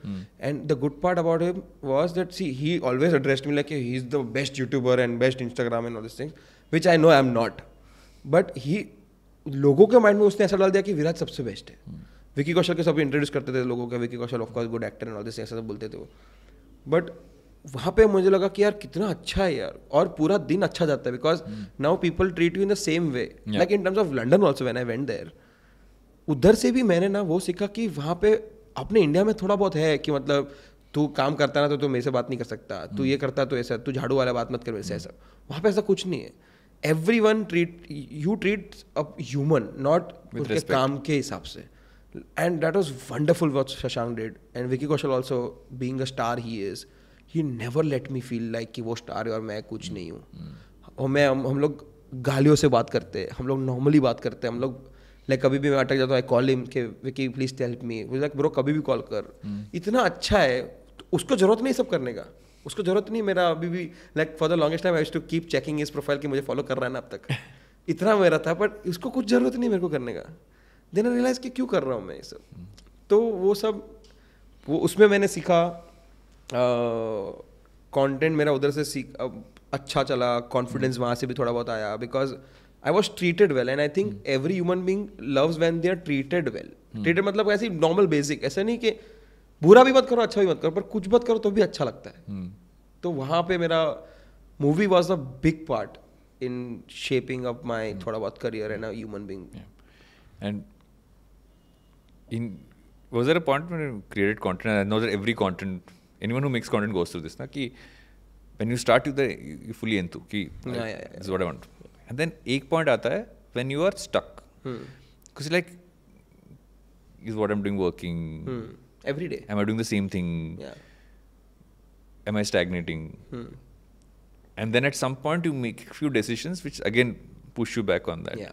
and the good part about him was that see he always addressed me like he is the best YouTuber and best Instagram and all this thing which I know I am not but he लोगों के mind में उसने ऐसा डाल दिया कि विराज सबसे best है hmm. विकी कौशल के सब इंट्रोड्यूस करते थे लोगों के Vicky Kaushal of course good actor and all this ऐसा सब बोलते थे वो बट वहाँ पे मुझे लगा कि यार कितना अच्छा है यार और पूरा दिन अच्छा जाता है because now people treat you in the same way like in terms of London also when I went there उधर से भी मैंने ना वो सीखा कि वहाँ पे अपने इंडिया में थोड़ा बहुत है कि मतलब तू काम करता ना तो तू मेरे से बात नहीं कर सकता तू hmm. ये करता तो ऐसा तू झाड़ू वाला बात मत कर वैसे hmm. ऐसा वहाँ पे ऐसा कुछ नहीं है everyone treat you treat a human not काम के हिसाब से and that was wonderful what Shashank did and Vicky Kaushal also being a star he is he never let me feel like कि वो स्टार है और मैं कुछ नहीं हूँ hmm. और मैं हम, हम लोग गालियों से बात करते हैं हम लोग नॉर्मली बात करते हैं हम लोग लाइक कभी भी मैं अटक जाता हूँ आई कॉल हिम के Vicky please help me like bro कभी भी कॉल कर hmm. इतना अच्छा है तो उसको जरूरत नहीं सब करने का उसको जरूरत नहीं मेरा अभी भी like for the longest time I to keep checking इस प्रोफाइल की मुझे फॉलो कर रहा है ना अब तक इतना मेरा था बट उसको कुछ जरूरत नहीं मेरे को करने का देन आई रियलाइज कि क्यों कर रहा हूँ मैं ये सब तो वो सब वो उसमें मैंने सीखा कंटेंट मेरा उधर से सीख अच्छा चला कॉन्फिडेंस वहाँ से भी थोड़ा बहुत आया because I was treated well and I think every human being loves when they are treated well treated मतलब ऐसी नॉर्मल बेसिक ऐसा नहीं कि बुरा भी मत करो अच्छा भी मत करो पर कुछ मत करो तो भी अच्छा लगता है hmm. तो वहाँ पे मेरा movie was a big part in shaping up my थोड़ा बहुत career and human being and in was there a point when you created content? I know that every content, anyone who makes content goes through this. Na, ki when you start, you're, you fully into. Ki, yeah, like, yeah, yeah, This is what I want. And then a point आता when you are stuck. Hmm. Because hmm. like, is what I'm doing working? Hmm. Every day. Am I doing the same thing? Yeah. Am I stagnating? Hmm. And then at some point you make few decisions which again push you back on that. Yeah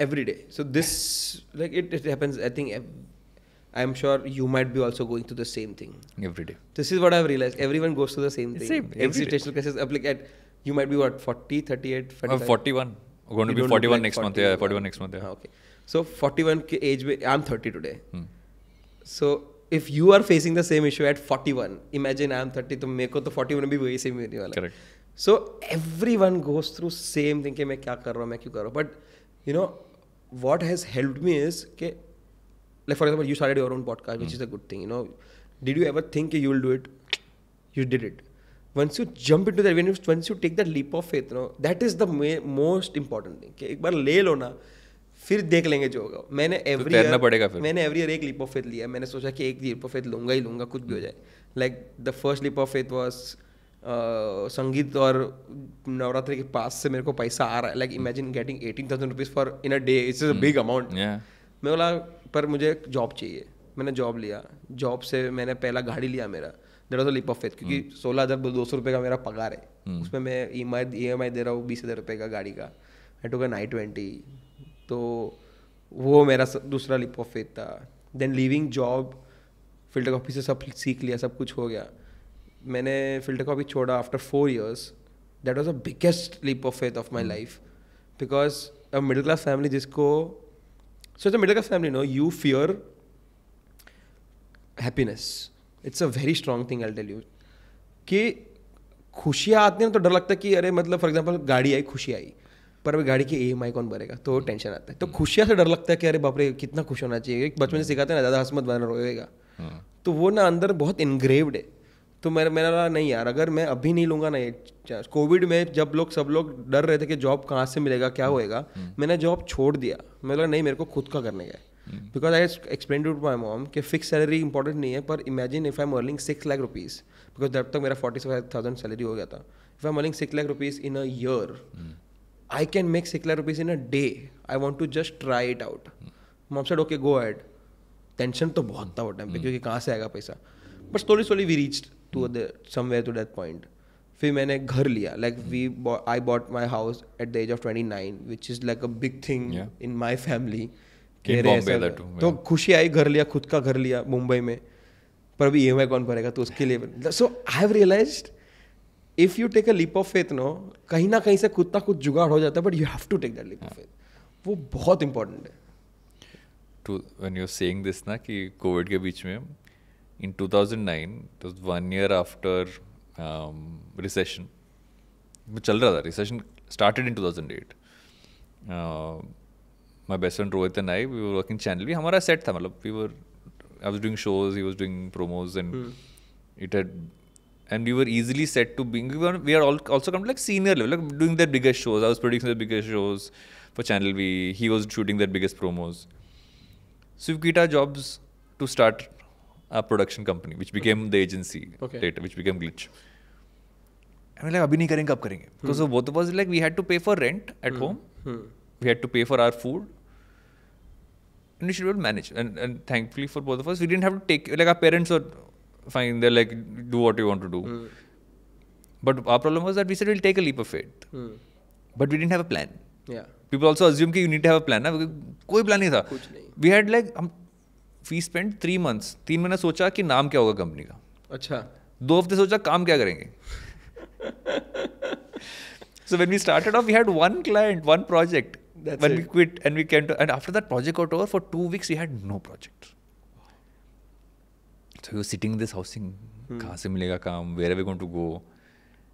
every day. So this like it, it happens. I think I'm sure you might be also going through the same thing every day. This is what I've realized. Everyone goes through the same thing. Same, Existential crisis. Like at you might be what 40, 38, 45? am uh, 41. going you to be 41 like next 40 month. Yeah, 41 next month. Yeah. Ah, okay. So 41 age i I'm 30 today. Hmm. So if you are facing the same issue at 41, imagine I'm 30 to make को तो 41 भी वही same होने वाला. Correct. So everyone goes through same thing कि मैं क्या कर रहा हूँ मैं क्यों कर रहा हूँ but you know what has help me is के like for example you start your own podcast which is a good thing you know did you ever think you will do it you did it once you jump it to that once you take that leap of faith no that is the most important thing एक बार ले लो ना फिर देख लेंगे जो होगा मैंने एवरी तो ईयर पड़ेगा फिर मैंने एवरी ईयर एक लिप ऑफ फेथ लिया मैंने सोचा कि एक लिप ऑफ फेथ लूंगा ही लूंगा कुछ भी हो जाए like the first leap of faith was Sangeet और नवरात्रि के पास से मेरे को पैसा आ रहा है like imagine getting eighteen thousand rupees for in a day it's a big amount मैं बोला पर मुझे जॉब चाहिए मैंने जॉब लिया जॉब से मैंने पहला गाड़ी लिया मेरा देर लिप ऑफ फेथ क्योंकि hmm. सोलह हज़ार दो सौ रुपये का मेरा पगार है hmm. उसमें मैं ई एम आई ई एम आई दे रहा हूँ बीस हज़ार रुपये का गाड़ी का आई टू का नाइन ट्वेंटी तो वो मेरा दूसरा लिप ऑफ फेथ था then leaving job filter coffee से सब सीख लिया सब कुछ हो गया मैंने फिल्टर कॉपी छोड़ा after four years that was a biggest leap of faith of my life because a middle class family जिसको so it's a middle class family no you fear happiness it's a very strong thing I tell you कि खुशियाँ आती हैं तो डर लगता है कि अरे मतलब फॉर एग्जाम्पल गाड़ी आई खुशी आई पर अभी गाड़ी की ई एम कौन भरेगा तो टेंशन आता है तो hmm. खुशियाँ से डर लगता है कि अरे बापरे कितना खुश होना चाहिए बचपन से hmm. सिखाते हैं ना ज़्यादा हसमत बना रोएगा hmm. तो वो ना अंदर बहुत इनग्रेव्ड है तो मेरा मेरा लगा नहीं यार अगर मैं अभी नहीं लूँगा ना ये कोविड में जब लोग सब लोग डर रहे थे कि जॉब कहाँ से मिलेगा क्या होएगा हम्म। मैंने जॉब छोड़ दिया मैं लगा नहीं मेरे को खुद का करने का because I explain to my mom कि फिक्स सैलरी इंपॉर्टेंट नहीं है पर imagine if I am earning six lakh rupees because जब तक मेरा फोर्टी फाइव थाउजेंड सैलरी हो गया था if I am earning six lakh rupees in a year I can make six lakh rupees in a day I want to just try it out mom said okay go ahead tension तो बहुत था वो time पे हम्म। क्योंकि कहाँ से आएगा पैसा but slowly slowly we reached to other somewhere to that point फिर मैंने घर लिया like we I bought my house at the age of twenty nine which is like a big thing in my family तो खुशी आई घर लिया खुद का घर लिया मुंबई में पर अभी ई e कौन भरेगा तो उसके लिए so I have realise if you take a leap of faith no कहीं ना कहीं से खुद ना कुछ जुगाड़ हो जाता है but you have to take that leap of faith वो बहुत इंपॉर्टेंट है to when you are saying this ना कि कोविड के बीच में in 2009 it was one year after um, recession चल रहा था recession started in 2008 uh, My best friend Rohit and I, we were working channel भी हमारा सेट was, मतलब we were was doing doing shows ही was doing promos and we were easily set to being we, were, we are all also come to like senior level like doing their biggest shows i was producing their biggest shows for channel v he was shooting their biggest promos so we quit our jobs to start a production company which became okay. the agency okay. later, which became Glitch. And we're like, abhi nahi karenge नहीं करेंगे कब करेंगे because वो like we had to pay for rent at hmm. home hmm. we had to pay for our food and we should be able to manage. And, and thankfully for both of us, we didn't have to take like our parents are fine. They're like, do what you want to do. hmm. But our problem was that we said we'll take a leap of faith, hmm. but we didn't have a plan. Yeah. People also assume that you need to have a plan. Na? koi plan nahi tha Kuch nahi. We had like हम we spend three months तीन महीने सोचा कि नाम क्या होगा company का अच्छा दो हफ्ते सोचा काम क्या करेंगे so when we started off we had one client one project one we quit and we can and after that project out over for two weeks we had no project so you sitting this housing कहाँ से मिलेगा काम where we going to go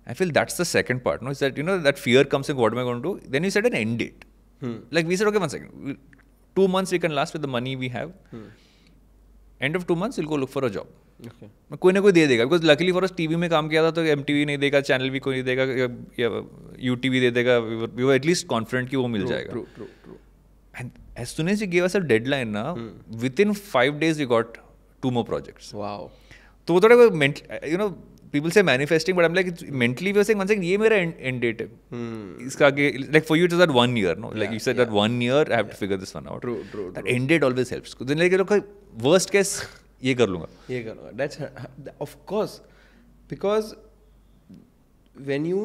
I feel that's the second part no that you know that fear comes in what may going to then you set N and date like we set okay one second two months we can last with the money we have end of two months will go look for a job कोई ना कोई दे देगा because luckily for us TV में काम किया था तो एम नहीं देगा चैनल भी कोई नहीं देगा या यू टी दे देगा वी वर एटलीस्ट कॉन्फिडेंट कि वो मिल जाएगा and as soon as you gave us a deadline ना within five days you got two more projects wow तो वो थोड़ा मेंटल यू नो पीपल से manifesting but like mentally we one ये मेरा एंड डेट है hmm. इसका like for you is that one year no like you that one year I have to figure this one out end date always helps then like लोग worst case ये कर लूंगा ये कर लूंगा that's of course because when you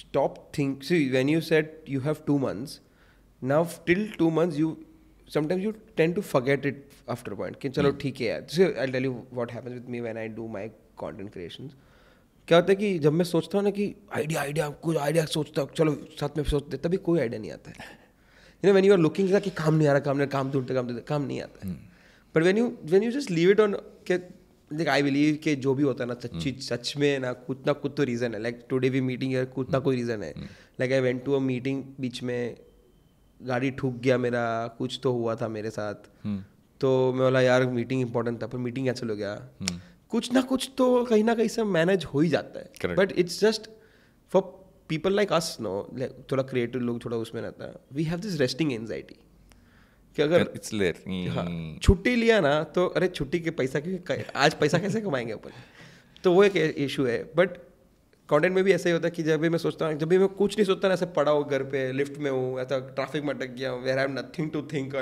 stop think see when you said you have two months now till two months you sometimes you tend to forget it after point कि चलो hmm. ठीक है I tell you what happens with me when I do my content creation क्या होता है कि जब मैं सोचता हूँ ना कि आइडिया आइडिया कुछ आइडिया सोचता हूँ चलो साथ में सोचते तभी कोई आइडिया नहीं आता है you know when you are looking कि काम नहीं आ रहा काम नहीं काम ढूंढते काम ढूंढते काम नहीं आता है but when you when you just leave it on के लाइक आई बिलीव के जो भी होता है ना सच्ची hmm. सच में ना कुछ ना कुछ तो रीज़न है लाइक टुडे भी मीटिंग है कुछ ना hmm. कोई रीज़न है like I went to a meeting बीच में गाड़ी ठूक गया मेरा कुछ तो हुआ था मेरे साथ hmm. तो मैं बोला यार मीटिंग इंपॉर्टेंट था पर मीटिंग कैंसिल हो गया कुछ ना कुछ तो कहीं ना कहीं से मैनेज हो ही जाता है but it's just for people like us no like थोड़ा क्रिएटिव लोग थोड़ा उसमें रहता है we have this resting anxiety कि अगर इट्स लेट hmm. हाँ छुट्टी लिया ना तो अरे छुट्टी के पैसा क्यों आज पैसा कैसे कमाएंगे ऊपर तो वो एक इशू है बट कंटेंट में भी ऐसा ही होता है कि जब भी मैं सोचता हूँ जब भी मैं कुछ नहीं सोचता ना ऐसे पड़ा हो घर पे लिफ्ट में हूँ ऐसा ट्रैफिक में अटक गया where I am nothing to think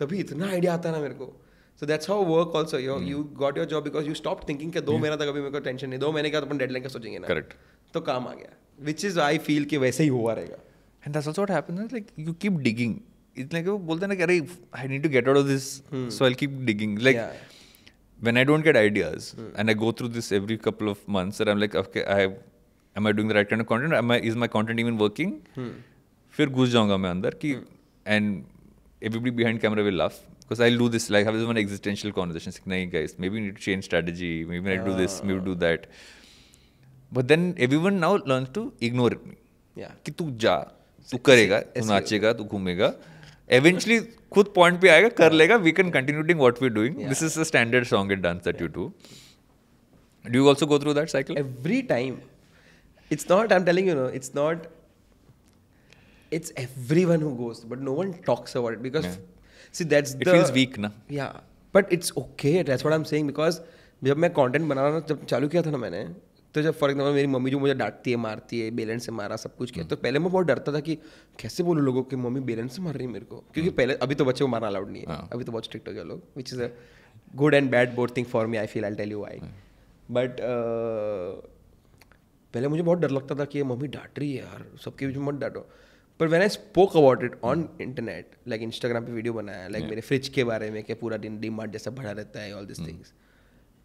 तभी इतना आइडिया आता है ना मेरे को so that's how work also yo you got your job because you stop thinking कि दो hmm. महीना तक अभी मेरे को टेंशन नहीं दो महीने का तो अपन डेडलाइन का सोचेंगे ना करेक्ट तो काम आ गया विच इज़ आई फील कि वैसे ही हुआ रहेगा and that's also what happens like you keep digging इतना कि वो बोलते हैं ना कि अरे I need to get out of this so I keep digging like when I don't get ideas and I go through this every couple of months months and I'm like, okay, I have, am I doing the right kind of content? Am I is my content even hmm. फिर घुस जाऊंगा मैं अंदर कि and everybody behind camera will laugh because I'll do this. Like, have this one existential conversation. It's like, hey guys, maybe we need to change strategy. Maybe I do this. Maybe do that. But then everyone now learns to ignore me. Yeah. कि तू जा, तू करेगा, तू नाचेगा, तू घूमेगा. Eventually, खुद point पे आएगा, कर लेगा. We can continue doing what we're doing. Yeah. This is the standard song and dance that yeah. you do. Do you also go through that cycle? Every time. It's not. I'm telling you, no. It's not. It's everyone who goes, but no one talks about it because. Yeah. See that's it feels weak ना या but it's okay that's what I am saying because जब मैं content बनाना जब चालू किया था ना मैंने तो जब फॉर एग्जाम्पल मेरी मम्मी जो मुझे डांटती है मारती है बेलन से मारा सब कुछ किया तो पहले मैं बहुत डरता था कि कैसे बोलूँ लोगों की मम्मी बेलन से मार रही है मेरे को क्योंकि hmm. पहले अभी तो बच्चे को मारना अलाउड नहीं है हाँ। अभी तो बहुत स्ट्रिक्ट हो गया लोग which is a good and bad board thing for me I feel I tell you I but पहले मुझे बहुत डर लगता था कि मम्मी डांट रही है यार सबके बीच में मत डांटो but when I spoke about it on internet like Instagram पे वीडियो बनाया लाइक मेरे फ्रिज के बारे में कि पूरा दिन डी मार्ट जैसा भरा रहता है all this things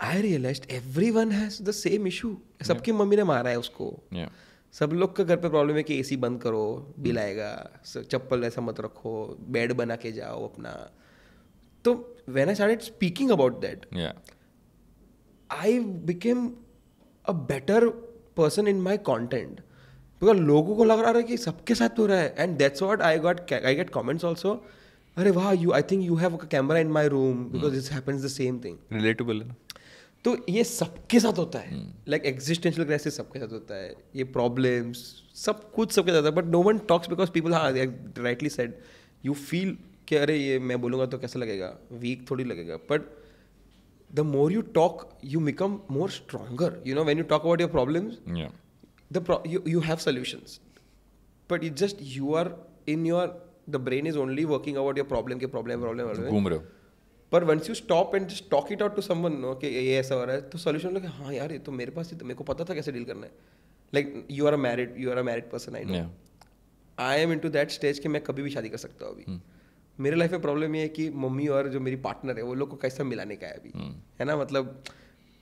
I realise everyone has the same issue सबकी मम्मी ने मारा है उसको सब लोग का घर पे प्रॉब्लम है कि एसी बंद करो hmm. बिल आएगा चप्पल ऐसा मत रखो बेड बना के जाओ अपना तो when I start speaking about that I became a better person in my content because लोगों को लग रहा है कि सबके साथ हो रहा है and that's what I got I get comments also अरे वाह you I think you have camera in my room because this happens the same thing relatable तो ये सबके साथ होता है लाइक एग्जिस्टेंशियल क्राइसिस सबके साथ होता है ये प्रॉब्लम्स सब कुछ सबके साथ होता है but no one talks because people हाँ राइटली सेड यू फील कि अरे ये मैं बोलूँगा तो कैसा लगेगा वीक थोड़ी लगेगा but the more you talk you become more stronger you know when you talk about your problems the pro- you, you have solutions but it's just you are in your the brain is only working about your problem के problem problem problem पर once you stop and just talk it out to someone no कि ये ऐसा हो रहा है तो solution लगे हाँ यार ये तो मेरे पास ही तो मेरे को पता था कैसे डील करना है like you are a married you are a married person I know I am into that stage कि मैं कभी भी शादी कर सकता हूँ अभी hmm. मेरे लाइफ में प्रॉब्लम ये है कि मम्मी और जो मेरी पार्टनर है वो लोग को कैसा मिलाने का है अभी hmm. है ना मतलब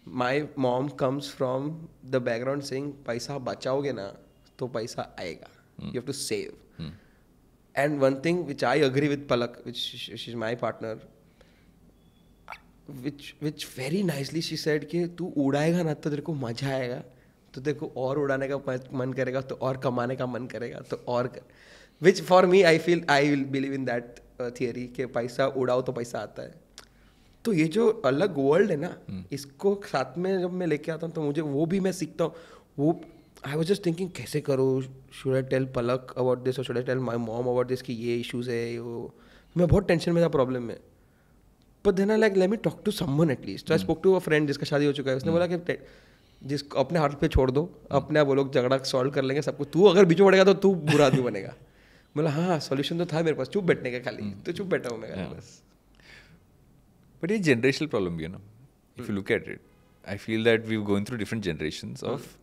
my mom comes from the background saying पैसा बचाओगे ना तो पैसा आएगा you have to save and one thing which I agree with Palak which is my partner which which very nicely she said कि तू उड़ाएगा ना तो तेरे को मजा आएगा तो तेरे को और उड़ाने का मन करेगा तो और कमाने का मन करेगा तो और कर which for me I feel I will believe in that theory कि पैसा उड़ाओ तो पैसा आता है तो ये जो अलग वर्ल्ड है ना हम्म। इसको साथ में जब मैं लेके आता हूँ तो मुझे वो भी मैं सीखता हूँ वो आई वॉज जस्ट थिंकिंग कैसे करो should I tell Palak about this और should I tell my mom about this कि ये इशूज़ है वो मैं बहुत टेंशन में था प्रॉब्लम में but then I like let me talk to someone at least I spoke to a friend जिसका शादी हो चुका है उसने हम्म। बोला कि जिसको अपने हाथ पे छोड़ दो अपने आप वो लोग झगड़ा सॉल्व कर लेंगे सबको तू अगर बीचों पड़ेगा तो तू बुरा आदमी बनेगा बोला हाँ सोल्यूशन तो था मेरे पास चुप बैठने का खाली हम्म। तो चुप बैठा हूँ मैं बस But it's a generational problem, you know. If you hmm. look at it, I feel that we're going through different generations hmm. of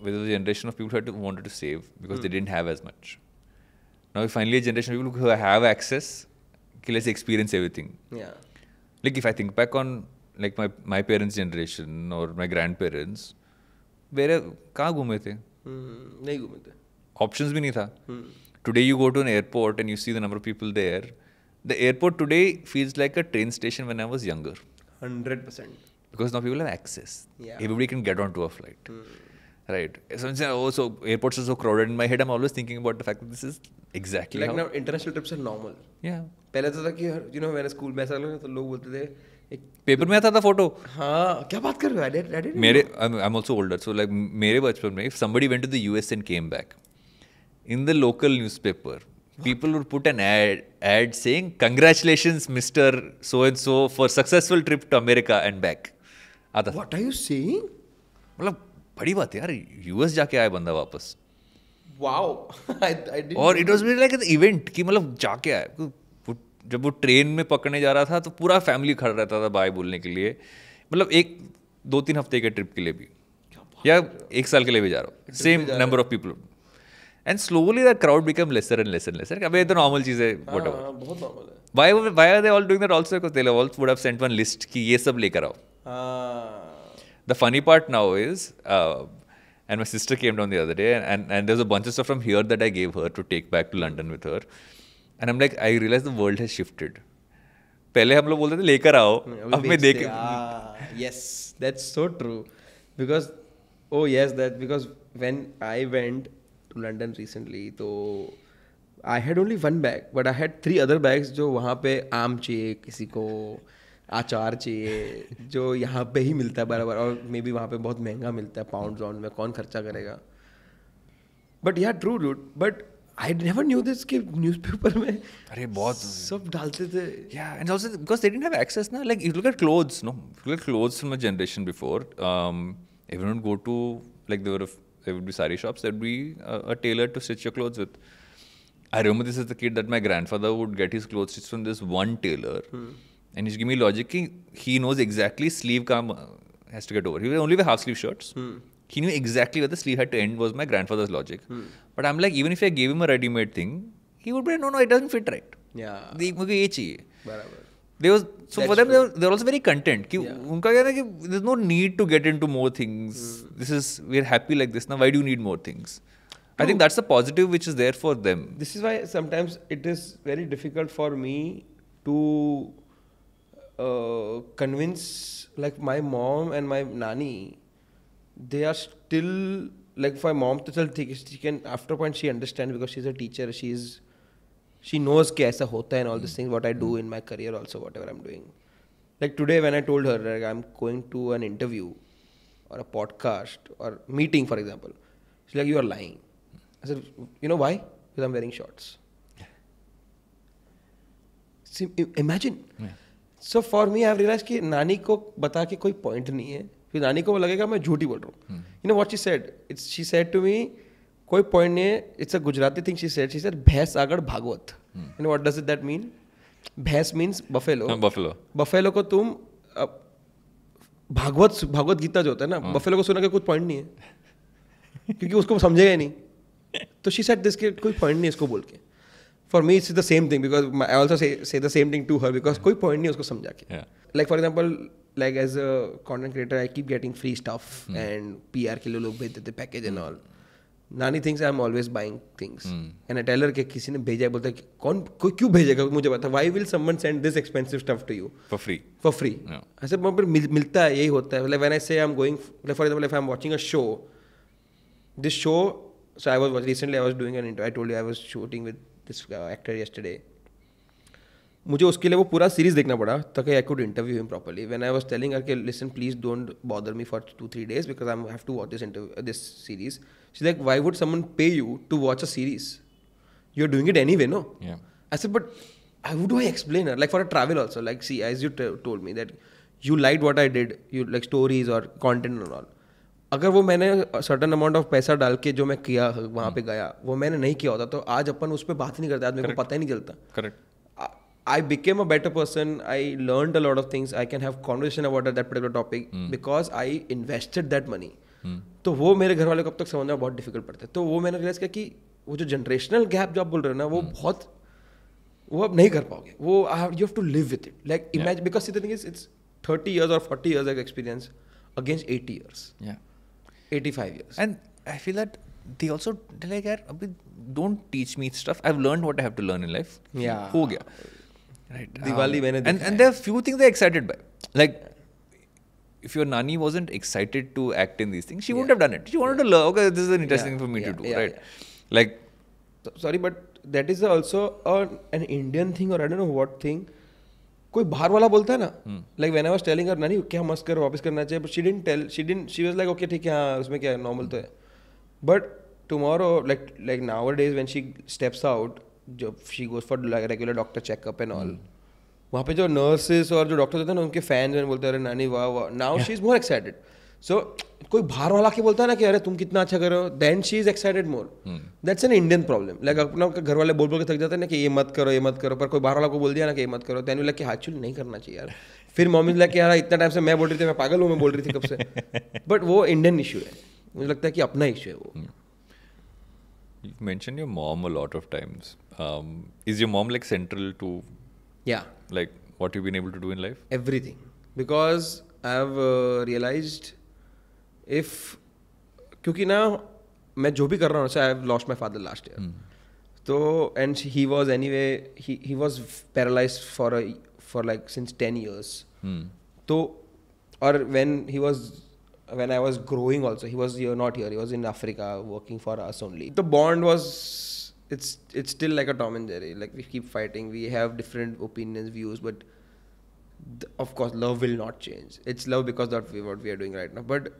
whether the generation of people who had to, wanted to save because they hmm. didn't have as much. Now we finally a generation of people who have access, okay, let's experience everything. Yeah. Like if I think back on like my my parents' generation or my grandparents, where कहाँ घूमे थे? Options Today you go to an airport and you see the number of people there. The airport today feels like a train station when I was younger. 100%. Because now people have access. Yeah. Everybody can get onto a flight. Mm. Right. Sometimes, oh, so airports are so crowded. In my head, I'm always thinking about the fact that this is exactly like how... now international trips are normal. Yeah. पहले तो था कि you know मैंने school में ऐसा लगा तो लोग बोलते थे पेपर में आता था फोटो हाँ क्या बात कर रहे हो मेरे I am also older so like मेरे बचपन में if somebody went to the US and came back in the local newspaper people would put an ad ad saying congratulations mr so and so for successful trip to america and back आता what are you saying मतलब बड़ी बात है यार US जाके आया बंदा वापस वाओ और it was like an event कि मतलब जाके आया जब वो ट्रेन में पकड़ने जा रहा था तो पूरा फैमिली खड़ा रहता था बाय बोलने के लिए मतलब एक दो तीन हफ्ते के ट्रिप के लिए भी या एक साल के लिए भी जा रहा हूँ same number of people and slowly that crowd become lesser and lesser lesser अब ये तो नॉर्मल चीज़ है वट एवर बहुत नॉर्मल है why why are they all doing that also because they also would have sent one list कि ये सब लेकर आओ the funny part now is And my sister came down the other day, and, and, and there's a bunch of stuff from here that I gave her to take back to London with her. And I'm like, I realize the world has shifted. पहले हम लोग बोलते थे लेकर आओ अब मैं देख yes that's so true because oh yes that because when I went to London recently तो I had only one bag but I had three other bags जो वहाँ पे आम चाहिए किसी को आचार चाहिए जो यहाँ पे ही मिलता है बराबर और मे बी वहाँ पे बहुत महंगा मिलता है पाउंड जॉन में कौन खर्चा करेगा but yeah true root but I never knew this कि न्यूज़पेपर में अरे बहुत सब डालते थे yeah and also because they didn't have access ना like you look at clothes no look at clothes from a generation before everyone go to like they were there would be sari shops, there'd be a, a tailor to stitch your clothes with. I remember this is the kid that my grandfather would get his clothes stitched from this one tailor. Hmm. And he's giving me logic he knows exactly sleeve kam uh, has to get over. He would only wear half sleeve shirts. Hmm. He knew exactly where the sleeve had to end was my grandfather's logic. Hmm. But I'm like, even if I gave him a ready-made thing, he would be like, no, no, it doesn't fit right. Yeah. मुझे ये चाहिए. There was so for them they're, they're, also very content ki yeah. unka kehna ki there's no need to get into more things mm. this is we're happy like this now why do you need more things I think that's the positive which is there for them. This is why sometimes it is very difficult for me to uh, convince, like my mom and my nanny, they are still like for my mom to tell she can after point she understand because she's a teacher, she's she knows कि ऐसा होता है and all this things what I do in my career also whatever am doing like today when I told her I am going to an interview और a podcast और meeting for example like you are lying you know why because I am wearing shorts imagine so for me I realise कि नानी को बता के कोई point नहीं है फिर नानी को लगेगा मैं झूठी बोल रहा हूँ you know what she said it's she said to me कोई पॉइंट नहीं है it's a Gujarati thing she said she said भैंस आगड़ भागवत you know what does it that mean भैंस मीन्स बफेलो बफेलो बफेलो को तुम भागवत भागवत गीता जो होता है ना बफेलो हाँ. को सुना के कुछ पॉइंट नहीं है क्योंकि उसको समझेगा ही नहीं तो शी सेट दिस के कोई पॉइंट नहीं इसको बोल के for me it's the same thing because I also say the same thing to her because कोई पॉइंट नहीं उसको समझा के like for example like as a content creator I keep getting free stuff and P R के लिए लोग भेज देते पैकेज एंड ऑल नानी things I am always buying things and I tell her के किसी ने भेजा है बोलता है कि कौन कोई क्यों भेजेगा मुझे बता why will someone send this expensive stuff to you for free for free ऐसे वहाँ पर मिल, मिलता है यही होता है like when I say I am going for example if I am watching a show this show so I was recently I was doing an interview I told you I was shooting with this actor yesterday मुझे उसके लिए वो पूरा series देखना पड़ा ताकि I could interview him properly when I was telling her के listen please don't bother me for two three days because I have to watch this interview this series she like why would someone pay you to watch a series you are doing it way no I said but I would I explain like for a travel also like see as you told me that you like what I did you like stories और content on all अगर वो मैंने certain amount of पैसा डाल के जो मैं किया वहाँ hmm. पे गया वो मैंने नहीं किया होता तो आज अपन उस पर बात नहीं करते आज मेरे को पता ही नहीं चलता correct I became a better person. I learned a lot of things. I can have conversation about that particular topic mm. because I invested that money. Hmm. तो वो मेरे घर वाले को अब तक समझना बहुत डिफिकल्ट पड़ता है तो वो मैंने रियलाइज किया कि वो जो जनरेशनल गैप जो आप बोल रहे हो ना वो hmm. बहुत वो अब नहीं कर पाओगे वो you have to live with it like image because thing is it's thirty years और forty years of experience against eighty years eighty five years and I feel that they also like यार अभी don't teach me stuff I've learned what I have to learn in life yeah हो गया Right. Diwali, मैंने um, and and there are few things they're excited by. Like if your nani wasn't excited to act in these things, she yeah. wouldn't have done it. She wanted yeah. to learn. Okay, this is an interesting yeah. thing for me to do, right? Like, so, sorry, but that is also a, an Indian thing or I don't know what thing. कोई बाहर वाला बोलता है ना like when I was telling नानी क्या मस्त कर वापस करना चाहिए but she didn't tell she didn't she was like okay ठीक है हाँ उसमें क्या नॉर्मल तो है but tomorrow like like nowadays when she steps out जब she goes for regular doctor checkup and all वहाँ पे जो नर्सेस और जो डॉक्टर होते हैं ना उनके फैंस हैं बोलते हैं अरे नानी वाह वाह now she is more excited so कोई बाहर वाला के बोलता है ना कि अरे तुम कितना अच्छा करो then she is excited more that's an Indian problem like अपना घर वाले बोल बोल के थक जाते हैं ना कि ये मत करो ये मत करो पर कोई बाहर वाला को बोल दिया ना कि ये मत करो देन लगे हाथ नहीं करना चाहिए यार फिर मम्मी लाइक यार इतना टाइम से मैं बोल रही थी मैं पागल हूँ मैं बोल रही थी कब से बट वो इंडियन इशू है मुझे लगता है कि अपना इशू है वो you mention your mom a lot of times Um, is your mom like central to? Yeah. Like what you've been able to do in life? Everything, because I've uh, realized if क्योंकि ना मैं जो भी कर रहा हूँ I have lost my father last year तो and he was anyway he was paralyse for for like since ten years तो और when he was when I was growing also. He was here, not here. He was in Africa working for us only. The bond was it's it's still like a Tom and Jerry. Like we keep fighting. We have different opinions, views, but of course, love will not change. It's love because that's what we are doing right now. But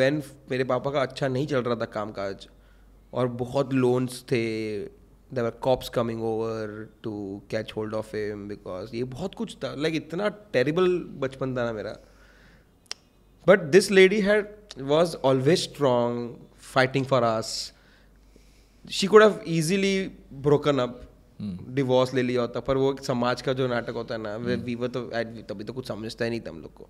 when मेरे पापा का अच्छा नहीं चल रहा था कामकाज और बहुत लोन्स थे there were cops coming over to catch hold of him because ये बहुत कुछ था like इतना terrible बचपन था ना मेरा but this lady was always strong fighting for us she could have easily broken up divorce ले लिया होता पर वो समाज का जो नाटक होता है ना वी वर hmm. तो तभी तो कुछ समझता ही नहीं था हम लोग को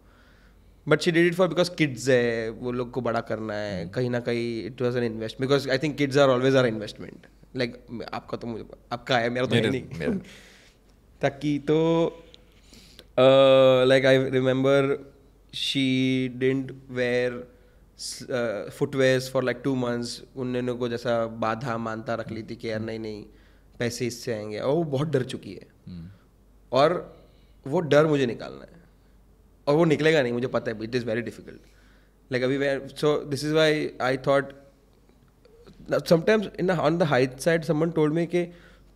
but she did it for because kids है वो लोग को बड़ा करना है hmm. कहीं ना कहीं it was an invest because I think kids are always are investment like आपका तो मुझे आपका है मेरा तो नहीं ताकि तो like I remember she didn't wear footwears for like two months उन को जैसा बाधा मानता रख ली थी कि यार hmm. नहीं नहीं पैसे इससे आएंगे और वो बहुत डर चुकी है hmm. और वो डर मुझे निकालना है और वो निकलेगा नहीं मुझे पता है it is very difficult like अभी so this is why I thought sometimes in on the height side someone told me कि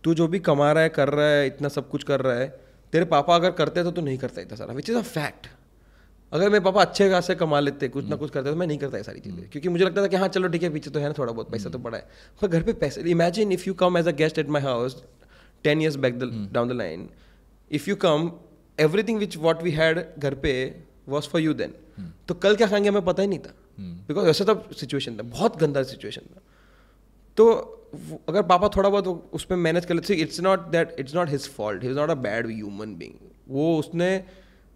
तू जो भी कमा रहा है कर रहा है इतना सब कुछ कर रहा है तेरे पापा अगर करते तो तू नहीं करता इतना सारा विच इज़ अ फैक्ट अगर मेरे पापा अच्छे खासे कमा लेते कुछ ना हम्म। कुछ करते तो मैं नहीं करता ये सारी चीज़ें हम्म। क्योंकि मुझे लगता था कि हाँ चलो ठीक है पीछे तो है ना थोड़ा बहुत पैसा तो हम्म। पड़ा है पर घर पे पैसे imagine if you come as a guest at my house ten years back down the line if you come everything which what we had घर पे वॉज फॉर यू देन तो कल क्या खाएंगे हमें पता ही नहीं था बिकॉज ऐसा तो सिचुएशन था बहुत गंदा सिचुएशन था तो अगर पापा थोड़ा बहुत उस पर मैनेज कर लेते it's not that it's not his fault is not a bad human being वो उसने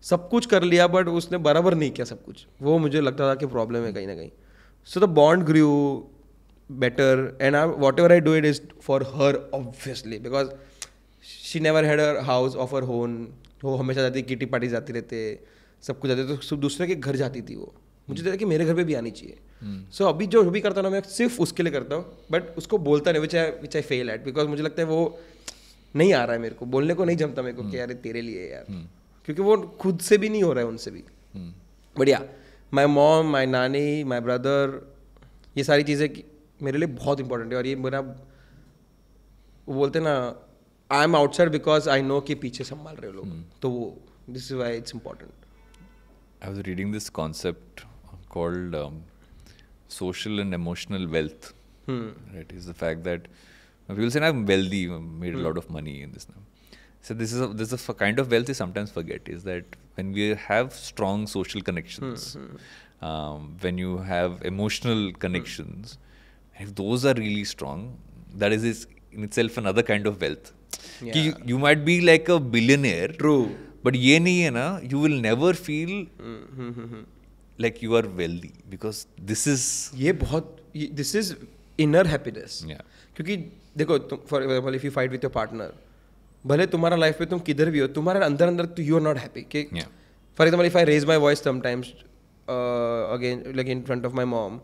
सब कुछ कर लिया बट उसने बराबर नहीं किया सब कुछ वो मुझे लगता था कि प्रॉब्लम है कहीं ना कहीं so the bond grew better and I whatever I do it is for her obviously because she never had uh house of her own वो हमेशा जाती किटी पार्टी जाती रहते सब कुछ जाते तो सब दूसरे के घर जाती थी वो मुझे लगता कि मेरे घर पर भी आनी चाहिए सो hmm. अभी जो भी करता ना मैं सिर्फ उसके लिए करता हूँ बट उसको बोलता नहीं which I which I fail at because मुझे लगता है वो नहीं आ रहा है मेरे को बोलने को नहीं जमता मेरे को कि hmm. यार तेरे लिए यार hmm. क्योंकि वो खुद से भी नहीं हो रहा है उनसे भी हम्म। बढ़िया माई मॉम माई नानी माई ब्रदर ये सारी चीज़ें मेरे लिए बहुत इंपॉर्टेंट है और ये मेरा वो बोलते ना I am outside because I know कि पीछे संभाल रहे हो लोग हम्म। तो वो this is why it's important I was reading this concept called social and emotional wealth is the fact that wealthy made lot of money in this नाम So this is a, this is a kind of wealth we sometimes forget is that when we have strong social connections, mm-hmm. um, when you have emotional connections, mm-hmm. if those are really strong, that is in itself another kind of wealth. Yeah. You, you, might be like a billionaire. True. But ye nahi hai na, you will never feel mm-hmm. like you are wealthy because this is. ये बहुत this is inner happiness. Yeah. क्योंकि देखो for example if you fight with your partner भले तुम्हारा life में तुम किधर भी हो तुम्हारे अंदर अंदर यू आर नॉट हैप्पी कि for example if I raise my voice sometimes again like in front of my mom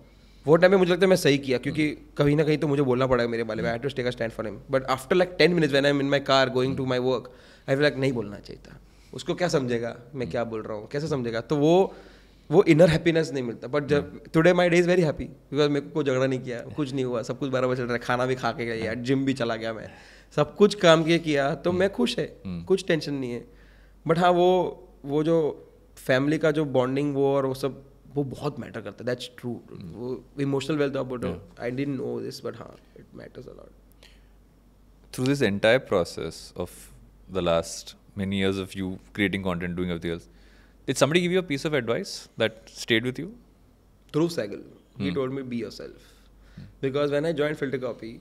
वो टाइम में मुझे लगता है मैं सही किया क्योंकि mm. कहीं ना कहीं तो मुझे बोलना पड़ा मेरे बारे में I to take a stand for him but after like ten minutes when I am in car going to my work I like नहीं बोलना चाहिए था उसको क्या समझेगा मैं mm. क्या बोल रहा हूँ कैसे समझेगा तो वो वो इनर हैप्पीनेस नहीं मिलता बट जब today my day is very happy because मेरे को झगड़ा नहीं किया कुछ नहीं हुआ सब कुछ बारह बजे चल रहा है खाना भी खा के गया जिम भी चला गया मैं सब कुछ काम के किया तो हम्म। मैं खुश है हम्म। कुछ टेंशन नहीं है बट हाँ वो वो जो फैमिली का जो बॉन्डिंग वो और वो सब वो बहुत मैटर करता है दैट्स हम्म। ट्रू वो emotional wealth about I didn't know this but हाँ it matters a lot through this entire process of the last many years of you creating content doing everything else did somebody give you piece of advice that stayed with you Dhruv Sehgal he told me because when I joined Filter Copy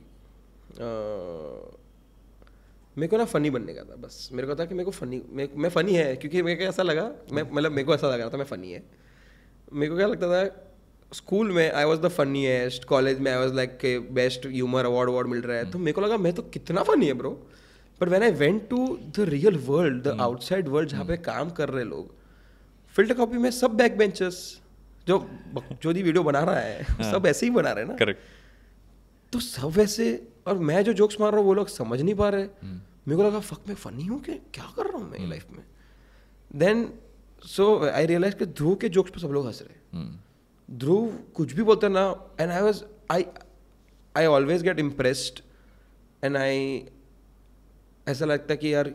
मेरे को ना funny बनने का था बस मेरे को था कि मेरे को फनी मैं, मैं फनी है क्योंकि मेरे को ऐसा लगा मैं मतलब मेरे को ऐसा लग रहा था मैं फ़नी है मेरे को क्या लगता था स्कूल में I was the funniest college में आई वॉज लाइक के बेस्ट ह्यूमर अवार्ड अवार्ड मिल रहा है तो हम्म। मेरे को लगा मैं तो कितना फनी है bro but when I went to the real world the outside world जहाँ हम्म। पे काम कर रहे लोग फिल्टर कॉपी में सब बैक बेंचर्स जो जो भी वीडियो बना रहा है हाँ। सब ऐसे ही बना रहे हैं ना करेक्ट तो सब वैसे और मैं जो जोक्स मार रहा हूँ वो लोग समझ नहीं पा रहे हम्म। मेरे को लगा फक मैं फनी हूँ क्या क्या कर रहा हूँ मैं लाइफ हम्म। में देन सो आई रियलाइज कि ध्रुव के जोक्स पर सब लोग हंस रहे हम्म। ध्रुव कुछ भी बोलता ना and I was I I always get impressed and I ऐसा लगता कि यार